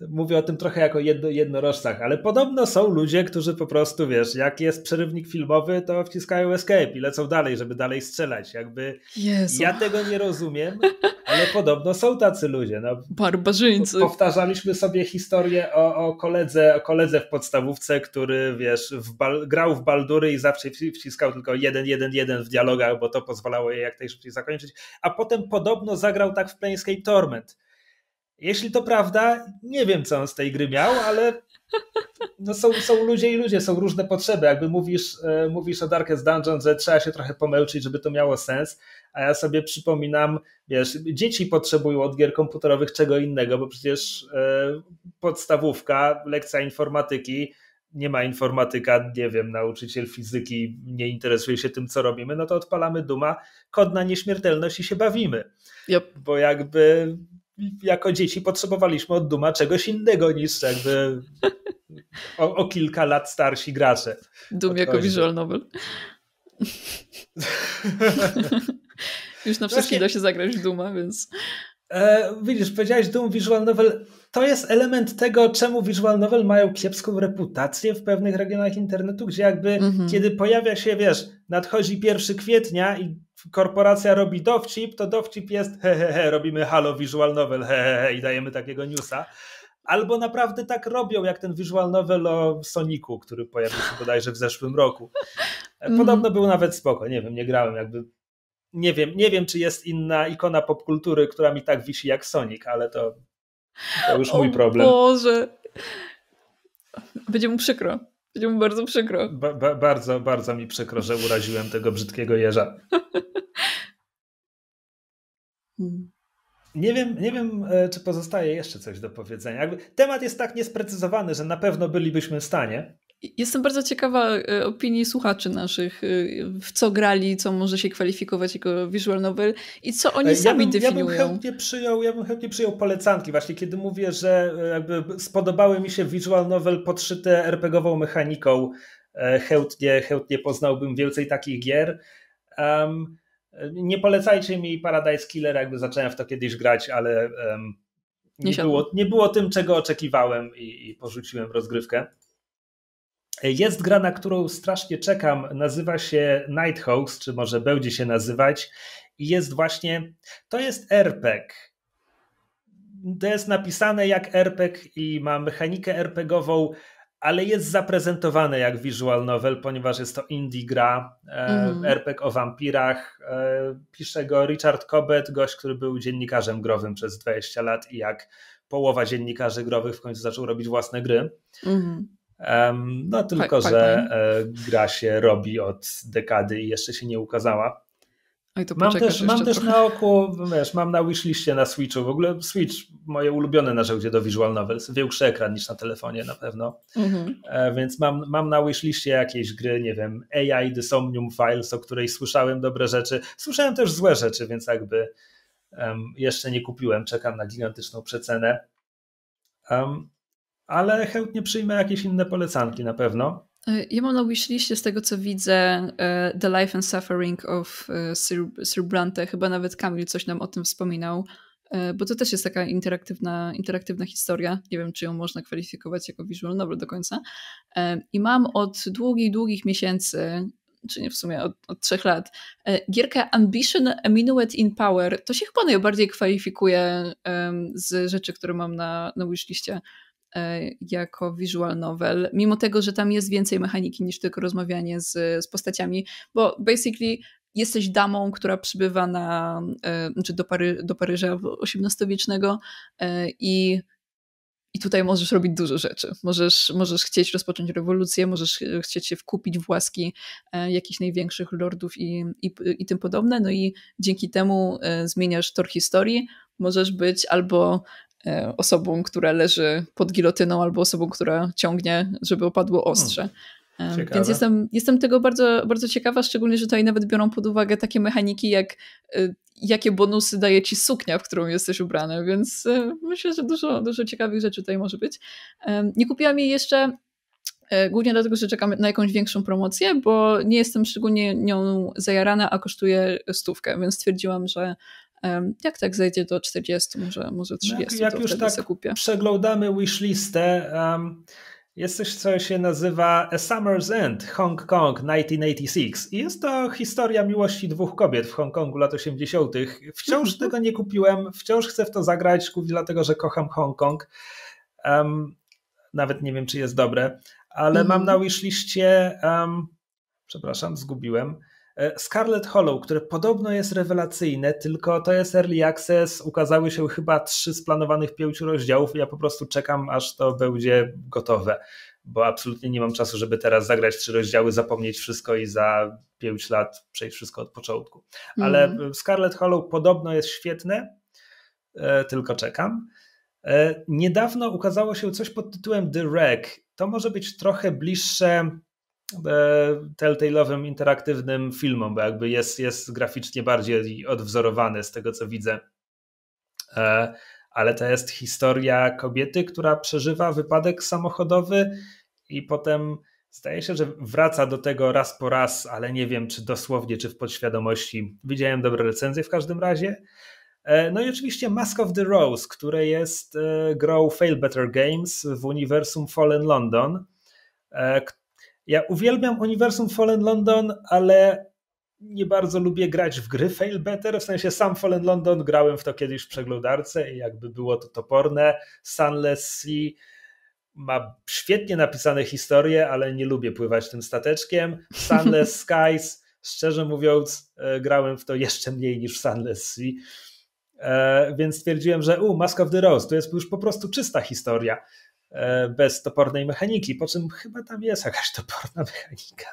Mówię o tym trochę jako jedno, jednorożcach, ale podobno są ludzie, którzy po prostu, wiesz, jak jest przerywnik filmowy, to wciskają escape i lecą dalej, żeby dalej strzelać. Jakby Jezu. ja tego nie rozumiem, ale podobno są tacy ludzie. No, Barbarzyńcy. Powtarzaliśmy sobie historię o, o, koledze, o koledze w podstawówce, który, wiesz, w bal, grał w baldury i zawsze wciskał tylko jeden, jeden, jeden w dialogach, bo to pozwalało jej jak najszybciej zakończyć, a potem podobno zagrał tak w Planescape Torment jeśli to prawda, nie wiem, co on z tej gry miał, ale no są, są ludzie i ludzie, są różne potrzeby. Jakby mówisz, e, mówisz o Darkest Dungeon, że trzeba się trochę pomęczyć, żeby to miało sens, a ja sobie przypominam, wiesz, dzieci potrzebują od gier komputerowych czego innego, bo przecież e, podstawówka, lekcja informatyki, nie ma informatyka, nie wiem, nauczyciel fizyki nie interesuje się tym, co robimy, no to odpalamy duma, kod na nieśmiertelność i się bawimy. Yep. Bo jakby jako dzieci potrzebowaliśmy od Duma czegoś innego niż jakby o, o kilka lat starsi gracze. Dum jako visual novel. [LAUGHS] Już na da się zagrać Duma, więc... E, widzisz, powiedziałeś Dum Visual Novel. To jest element tego, czemu Visual Novel mają kiepską reputację w pewnych regionach internetu, gdzie jakby mm -hmm. kiedy pojawia się, wiesz, nadchodzi 1 kwietnia i korporacja robi dowcip, to dowcip jest hehehe, robimy halo visual novel hehehe i dajemy takiego newsa. Albo naprawdę tak robią, jak ten visual novel o Soniku, który pojawił się bodajże w zeszłym roku. Mhm. Podobno był nawet spoko, nie wiem, nie grałem, jakby nie wiem, nie wiem, czy jest inna ikona popkultury, która mi tak wisi jak Sonic, ale to, to już mój o problem. Boże. Będzie mu przykro. Będzie mu bardzo przykro. Ba ba bardzo, bardzo mi przykro, że uraziłem tego brzydkiego jeża. Nie wiem, nie wiem, e, czy pozostaje jeszcze coś do powiedzenia. Jakby temat jest tak niesprecyzowany, że na pewno bylibyśmy w stanie Jestem bardzo ciekawa e, opinii słuchaczy naszych, e, w co grali, co może się kwalifikować jako visual novel i co oni e, ja sami bym, definiują. Ja bym, chętnie przyjął, ja bym chętnie przyjął polecanki, właśnie kiedy mówię, że jakby spodobały mi się visual novel podszyte RPGową mechaniką. Chętnie, chętnie poznałbym więcej takich gier. Um, nie polecajcie mi Paradise Killer, jakby zacząłem w to kiedyś grać, ale um, nie, nie, było, nie było tym, czego oczekiwałem i, i porzuciłem rozgrywkę. Jest gra, na którą strasznie czekam. Nazywa się Nighthawks, czy może będzie się nazywać. I jest właśnie. To jest RPG. To jest napisane jak RPG i ma mechanikę RPGową, ale jest zaprezentowane jak visual novel, ponieważ jest to indie gra, e, mm. RPG o wampirach. E, pisze go Richard Cobbett, gość, który był dziennikarzem growym przez 20 lat i jak połowa dziennikarzy growych w końcu zaczął robić własne gry. Mm. No tylko, że e, gra się robi od dekady i jeszcze się nie ukazała. Oj, mam też, mam też na oku, wiesz, mam na wishliście na Switchu, w ogóle Switch moje ulubione narzędzie do visual novels, większy ekran niż na telefonie na pewno, mm-hmm. więc mam, mam na wishliście jakieś gry, nie wiem, AI The Somnium Files, o której słyszałem dobre rzeczy, słyszałem też złe rzeczy, więc jakby um, jeszcze nie kupiłem, czekam na gigantyczną przecenę. Um, ale chętnie przyjmę jakieś inne polecanki na pewno. E, ja mam na wishliście z tego co widzę e, The Life and Suffering of e, Sir, Sir Brante, chyba nawet Kamil coś nam o tym wspominał, bo to też jest taka interaktywna, interaktywna historia, nie wiem czy ją można kwalifikować jako visual novel do końca i mam od długich, długich miesięcy czy nie w sumie od, od trzech lat, gierkę Ambition A Minuet in Power, to się chyba najbardziej kwalifikuje z rzeczy, które mam na, na wishliście E, jako visual novel, mimo tego, że tam jest więcej mechaniki niż tylko rozmawianie z, z postaciami, bo basically jesteś damą, która przybywa na, e, czy znaczy do, Pary, do Paryża XVIII-wiecznego e, i i tutaj możesz robić dużo rzeczy. Możesz, możesz chcieć rozpocząć rewolucję, możesz chcieć się wkupić w łaski jakichś największych lordów i, i, i tym podobne. No i dzięki temu zmieniasz tor historii. Możesz być albo E, osobą, która leży pod gilotyną albo osobą, która ciągnie, żeby opadło hmm. ostrze. Hmm. Więc jestem, jestem tego bardzo, bardzo ciekawa, szczególnie, że tutaj nawet biorą pod uwagę takie mechaniki, jak e, jakie bonusy daje ci suknia, w którą jesteś ubrany, więc myślę, że dużo, dużo ciekawych rzeczy tutaj może być. Nie kupiłam jej jeszcze, Głównie dlatego, że czekam na jakąś większą promocję, bo nie jestem szczególnie nią zajarana, a kosztuje stówkę, więc stwierdziłam, że jak tak zejdzie do 40, może, może 30, no, jak, jak już tak przeglądamy wishlistę, um, jest coś, co się nazywa A Summer's End Hong Kong 1986 i jest to historia miłości dwóch kobiet w Hongkongu lat 80. Wciąż [LAUGHS] tego nie kupiłem, wciąż chcę w to zagrać, głównie dlatego, że kocham Hongkong. Um, nawet nie wiem, czy jest dobre, ale mm. mam mhm. na wishliście, um, przepraszam, zgubiłem, E, Scarlet Hollow, które podobno jest rewelacyjne, tylko to jest Early Access. Ukazały się chyba trzy z planowanych pięciu rozdziałów. Ja po prostu czekam, aż to będzie gotowe, bo absolutnie nie mam czasu, żeby teraz zagrać trzy rozdziały, zapomnieć wszystko i za pięć lat przejść wszystko od początku. Ale mm. Scarlet Hollow podobno jest świetne, e, tylko czekam. E, niedawno ukazało się coś pod tytułem The Wreck. To może być trochę bliższe E, telltale'owym interaktywnym filmom, bo jakby jest, jest graficznie bardziej odwzorowany z tego, co widzę. E, ale to jest historia kobiety, która przeżywa wypadek samochodowy i potem zdaje się, że wraca do tego raz po raz, ale nie wiem, czy dosłownie, czy w podświadomości. Widziałem dobre recenzje w każdym razie. E, no i oczywiście Mask of the Rose, które jest grą Fail Better Games w uniwersum Fallen London, ja uwielbiam uniwersum Fallen London, ale nie bardzo lubię grać w gry Fail Better, w sensie sam Fallen London grałem w to kiedyś w przeglądarce i jakby było to toporne. Sunless Sea ma świetnie napisane historie, ale nie lubię pływać tym stateczkiem. Sunless [LAUGHS] Skies, szczerze mówiąc, e, grałem w to jeszcze mniej niż Sunless Sea. E, więc stwierdziłem, że u, Mask of the Rose to jest już po prostu czysta historia. E, bez topornej mechaniki, po czym chyba tam jest jakaś [LAUGHS] toporna mechanika.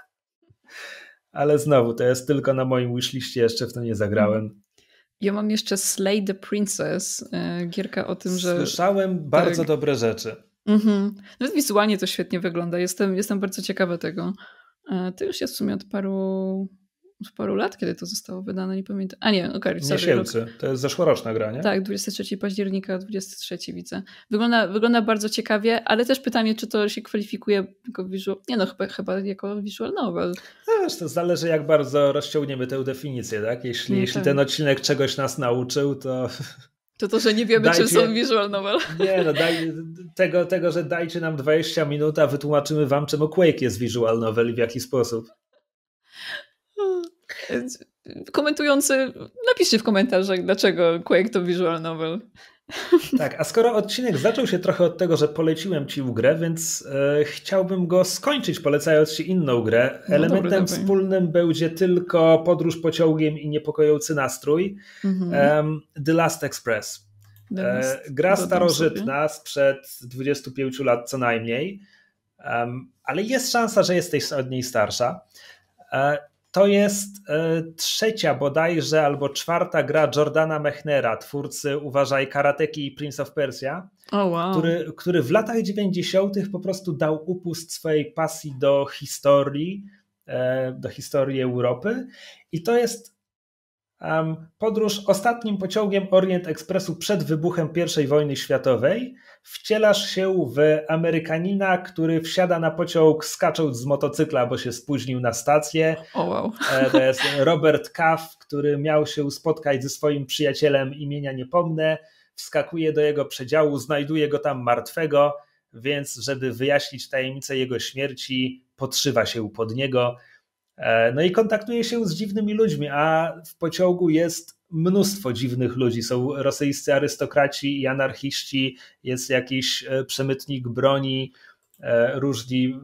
Ale znowu, to jest tylko na moim wishliście, jeszcze w to nie zagrałem. Ja mam jeszcze Slay the Princess, e, gierka o tym, że... Słyszałem bardzo tak. dobre rzeczy. Mhm. Nawet wizualnie to świetnie wygląda, jestem, jestem bardzo ciekawa tego. E, to już jest w sumie od paru od paru lat, kiedy to zostało wydane, nie pamiętam. A nie, okej, okay, Miesięcy, rok. to jest zeszłoroczna gra, nie? Tak, 23 października, 23 widzę. Wygląda, wygląda bardzo ciekawie, ale też pytanie, czy to się kwalifikuje jako visual, nie no, chyba, chyba jako visual novel. Też to zależy jak bardzo rozciągniemy tę definicję, tak? Jeśli, no jeśli tak. ten odcinek czegoś nas nauczył, to... To to, że nie wiemy, dajcie, czym są visual novel. Nie, no daj, tego, tego, że dajcie nam 20 minut, a wytłumaczymy wam, czemu Quake jest visual novel i w jaki sposób. Y, komentujący, napiszcie w komentarzach, dlaczego Quake to visual novel. Tak, a skoro odcinek zaczął się trochę od tego, że poleciłem ci grę, więc e, chciałbym go skończyć, polecając ci inną grę. No Elementem dobry, wspólnym dobry. będzie tylko podróż pociągiem i niepokojący nastrój. Mm -hmm. The Last Express. The e, last, e, gra starożytna sprzed 25 lat co najmniej, ale jest szansa, że jesteś od niej starsza. E, to jest e, trzecia bodajże albo czwarta gra Jordana Mechnera, twórcy uważaj Karateki i Prince of Persia, oh, wow. który, który w latach 90. po prostu dał upust swojej pasji do historii, e, do historii Europy. I to jest podróż ostatnim pociągiem Orient Expressu przed wybuchem I wojny światowej. Wcielasz się w Amerykanina, który wsiada na pociąg skacząc z motocykla, bo się spóźnił na stację. Oh, wow. E, to jest Robert Kaff, który miał się spotkać ze swoim przyjacielem, imienia Niepomnę. Wskakuje do jego przedziału, znajduje go tam martwego, więc żeby wyjaśnić tajemnicę jego śmierci, podszywa się pod niego. E, no i kontaktuje się z dziwnymi ludźmi, a w pociągu jest mnóstwo dziwnych ludzi. Są rosyjscy arystokraci i anarchiści, jest jakiś e, przemytnik broni, e, różni,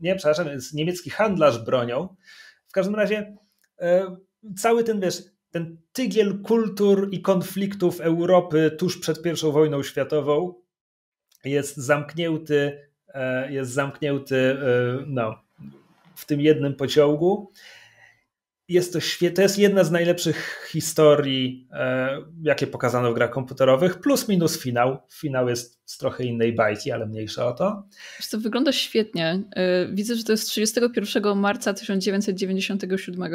nie, przepraszam, jest niemiecki handlarz bronią. W każdym razie cały ten, wiesz, ten tygiel kultur i konfliktów Europy tuż przed I wojną światową jest zamknięty, jest zamknięty, no, w tym jednym pociągu. Jest to, to jest jedna z najlepszych historii, e, jakie pokazano w grach komputerowych, plus minus finał. Finał jest z trochę innej bajki, ale mniejsza o to. to wygląda świetnie. E, widzę, że to jest 31 marca 1997.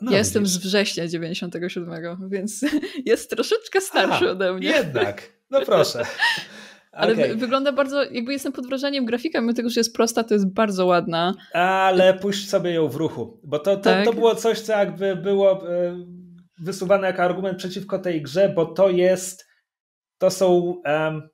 No, ja jestem z września 97, więc [LAUGHS] jest troszeczkę starszy ode mnie. Jednak, no proszę. [LAUGHS] Ale okay. wygląda bardzo, jakby jestem pod wrażeniem grafika, mimo tego, że jest prosta, to jest bardzo ładna. Ale puść sobie ją w ruchu, bo to, to, tak. to było coś, co jakby było e, wysuwane jako argument przeciwko tej grze, bo to jest, to są um,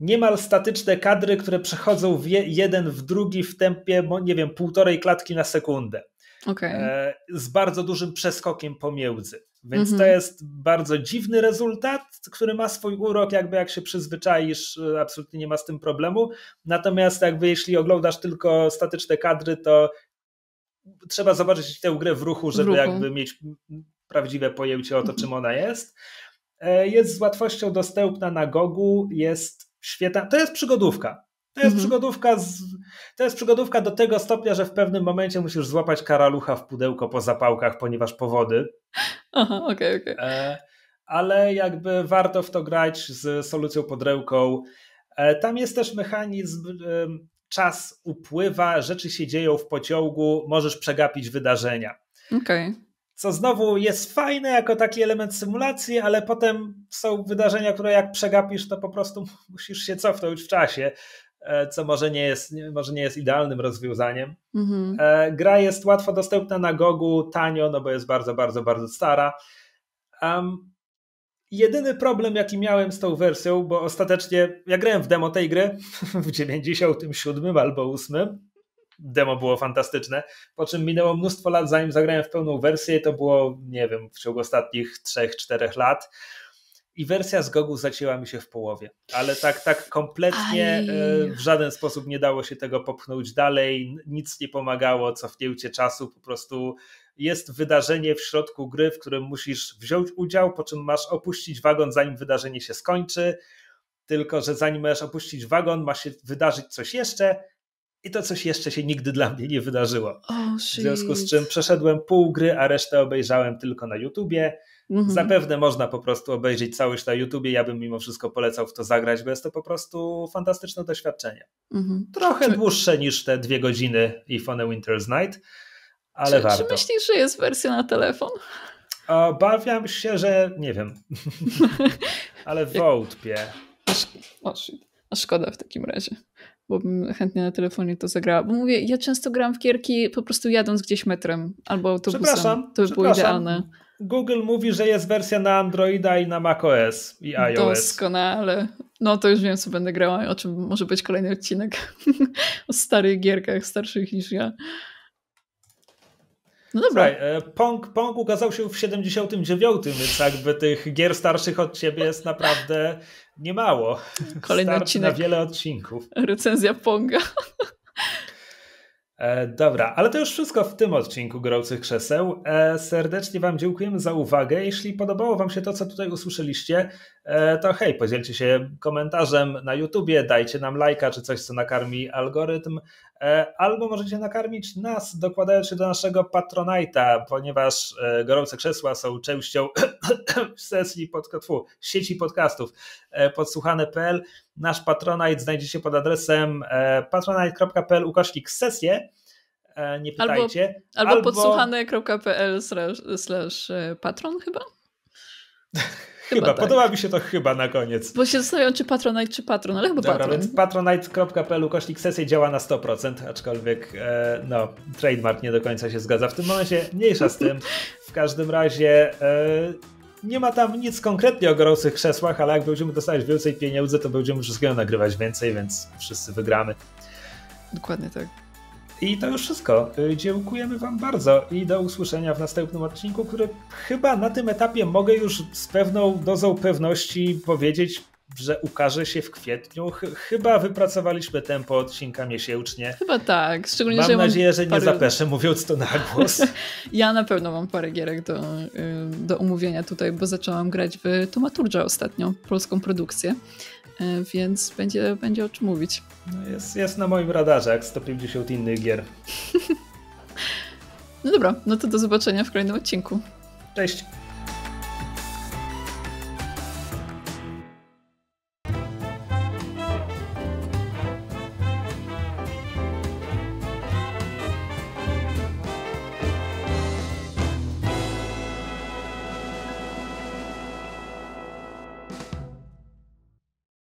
niemal statyczne kadry, które przechodzą w je, jeden w drugi w tempie, nie wiem, półtorej klatki na sekundę. Okay. E, z bardzo dużym przeskokiem pomiędzy. Więc mhm. to jest bardzo dziwny rezultat, który ma swój urok, jakby jak się przyzwyczaisz, y, absolutnie nie ma z tym problemu. Natomiast jakby jeśli oglądasz tylko statyczne kadry, to trzeba zobaczyć tę grę w ruchu, żeby w ruchu. jakby mieć prawdziwe pojęcie o to, czym ona jest. E, jest z łatwością dostępna na Gogu, jest świetna. To jest przygodówka. To jest, mhm. przygodówka z, to jest przygodówka do tego stopnia, że w pewnym momencie musisz złapać karalucha w pudełko po zapałkach, ponieważ powody. Aha, okej, okay, okej. Okay. E, ale jakby warto w to grać z solucją podrełką. E, tam jest też mechanizm, e, czas upływa, rzeczy się dzieją w pociągu, możesz przegapić wydarzenia. Okej. Okay. Co znowu jest fajne jako taki element symulacji, ale potem są wydarzenia, które jak przegapisz, to po prostu [LAUGHS] musisz się cofnąć w czasie. E, co może nie jest, może nie jest idealnym rozwiązaniem. Mhm. E, gra jest łatwo dostępna na Gogu, tanio, no bo jest bardzo, bardzo, bardzo stara. Um, jedyny problem, jaki miałem z tą wersją, bo ostatecznie ja grałem w demo tej gry [LAUGHS] w 97 albo 8. Demo było fantastyczne, po czym minęło mnóstwo lat, zanim zagrałem w pełną wersję. To było, nie wiem, w ciągu ostatnich 3-4 lat i wersja z Gogu zacięła mi się w połowie, ale tak, tak kompletnie e, w żaden sposób nie dało się tego popchnąć dalej, nic nie pomagało, cofnięcie czasu, po prostu jest wydarzenie w środku gry, w którym musisz wziąć udział, po czym masz opuścić wagon, zanim wydarzenie się skończy, tylko że zanim masz opuścić wagon, ma się wydarzyć coś jeszcze, i to coś jeszcze się nigdy dla mnie nie wydarzyło. Oh, w związku z czym przeszedłem pół gry, a resztę obejrzałem tylko na YouTubie. Mhm. Zapewne można po prostu obejrzeć całość na YouTubie. Ja bym mimo wszystko polecał w to zagrać, bo jest to po prostu fantastyczne doświadczenie. Mhm. Trochę czy... dłuższe niż te dwie godziny i Fone Winter's Night, ale czy, warto. Czy myślisz, że jest wersja na telefon? Obawiam się, że nie wiem. [LAUGHS] ale wątpię. A szkoda w takim razie bo bym chętnie na telefonie to zagrała. Bo mówię, ja często gram w gierki po prostu jadąc gdzieś metrem albo autobusem. Przepraszam, to by było idealne. Google mówi, że jest wersja na Androida i na macOS i iOS. Doskonale. No to już wiem, co będę grała, o czym może być kolejny odcinek. [LAUGHS] o starych gierkach, starszych niż ja. No dobra. E, Pong, Pong ukazał się w 79, więc jakby tych gier starszych od ciebie jest naprawdę niemało. Kolejny odcinek. na wiele odcinków. Recenzja Ponga. E, dobra, ale to już wszystko w tym odcinku Gorących Krzeseł. E, serdecznie Wam dziękujemy za uwagę. Jeśli podobało Wam się to, co tutaj usłyszeliście, e, to hej, podzielcie się komentarzem na YouTubie, dajcie nam lajka czy coś, co nakarmi algorytm. E, albo możecie nakarmić nas, dokładając się do naszego patronajta, ponieważ e, gorące krzesła są częścią [COUGHS] sesji pod, sieci podcastów e, podsłuchane.pl. Nasz patronajt znajdziecie pod adresem patronite.pl ukośnik sesje nie pytajcie. Albo, albo, albo... podsłuchane.pl slash patron chyba? [LAUGHS] Chyba, tak. podoba mi się to chyba na koniec. Bo się zastanawiam, czy Patronite, czy Patron, ale chyba Dobra, Patron. patronite.pl kośnik sesję działa na 100%, aczkolwiek e, no, trademark nie do końca się zgadza. W tym momencie mniejsza z tym. W każdym razie e, nie ma tam nic konkretnie o gorących krzesłach, ale jak będziemy dostawać więcej pieniędzy, to będziemy wszystkiego nagrywać więcej, więc wszyscy wygramy. Dokładnie tak. I to już wszystko. Y, dziękujemy Wam bardzo i do usłyszenia w następnym odcinku, który chyba na tym etapie mogę już z pewną dozą pewności powiedzieć, że ukaże się w kwietniu. chyba wypracowaliśmy tempo odcinka miesięcznie. Chyba tak. Szczególnie, mam że nadzieję, mam że nie parę... zapeszę mówiąc to na głos. [LAUGHS] ja na pewno mam parę gierek do, y, do omówienia tutaj, bo zaczęłam grać w Tomaturgia ostatnio, polską produkcję. E, więc będzie, będzie o czym mówić. No, jest, jest na moim radarze, jak 150 innych gier. [LAUGHS] no dobra, no to do zobaczenia w kolejnym odcinku. Cześć!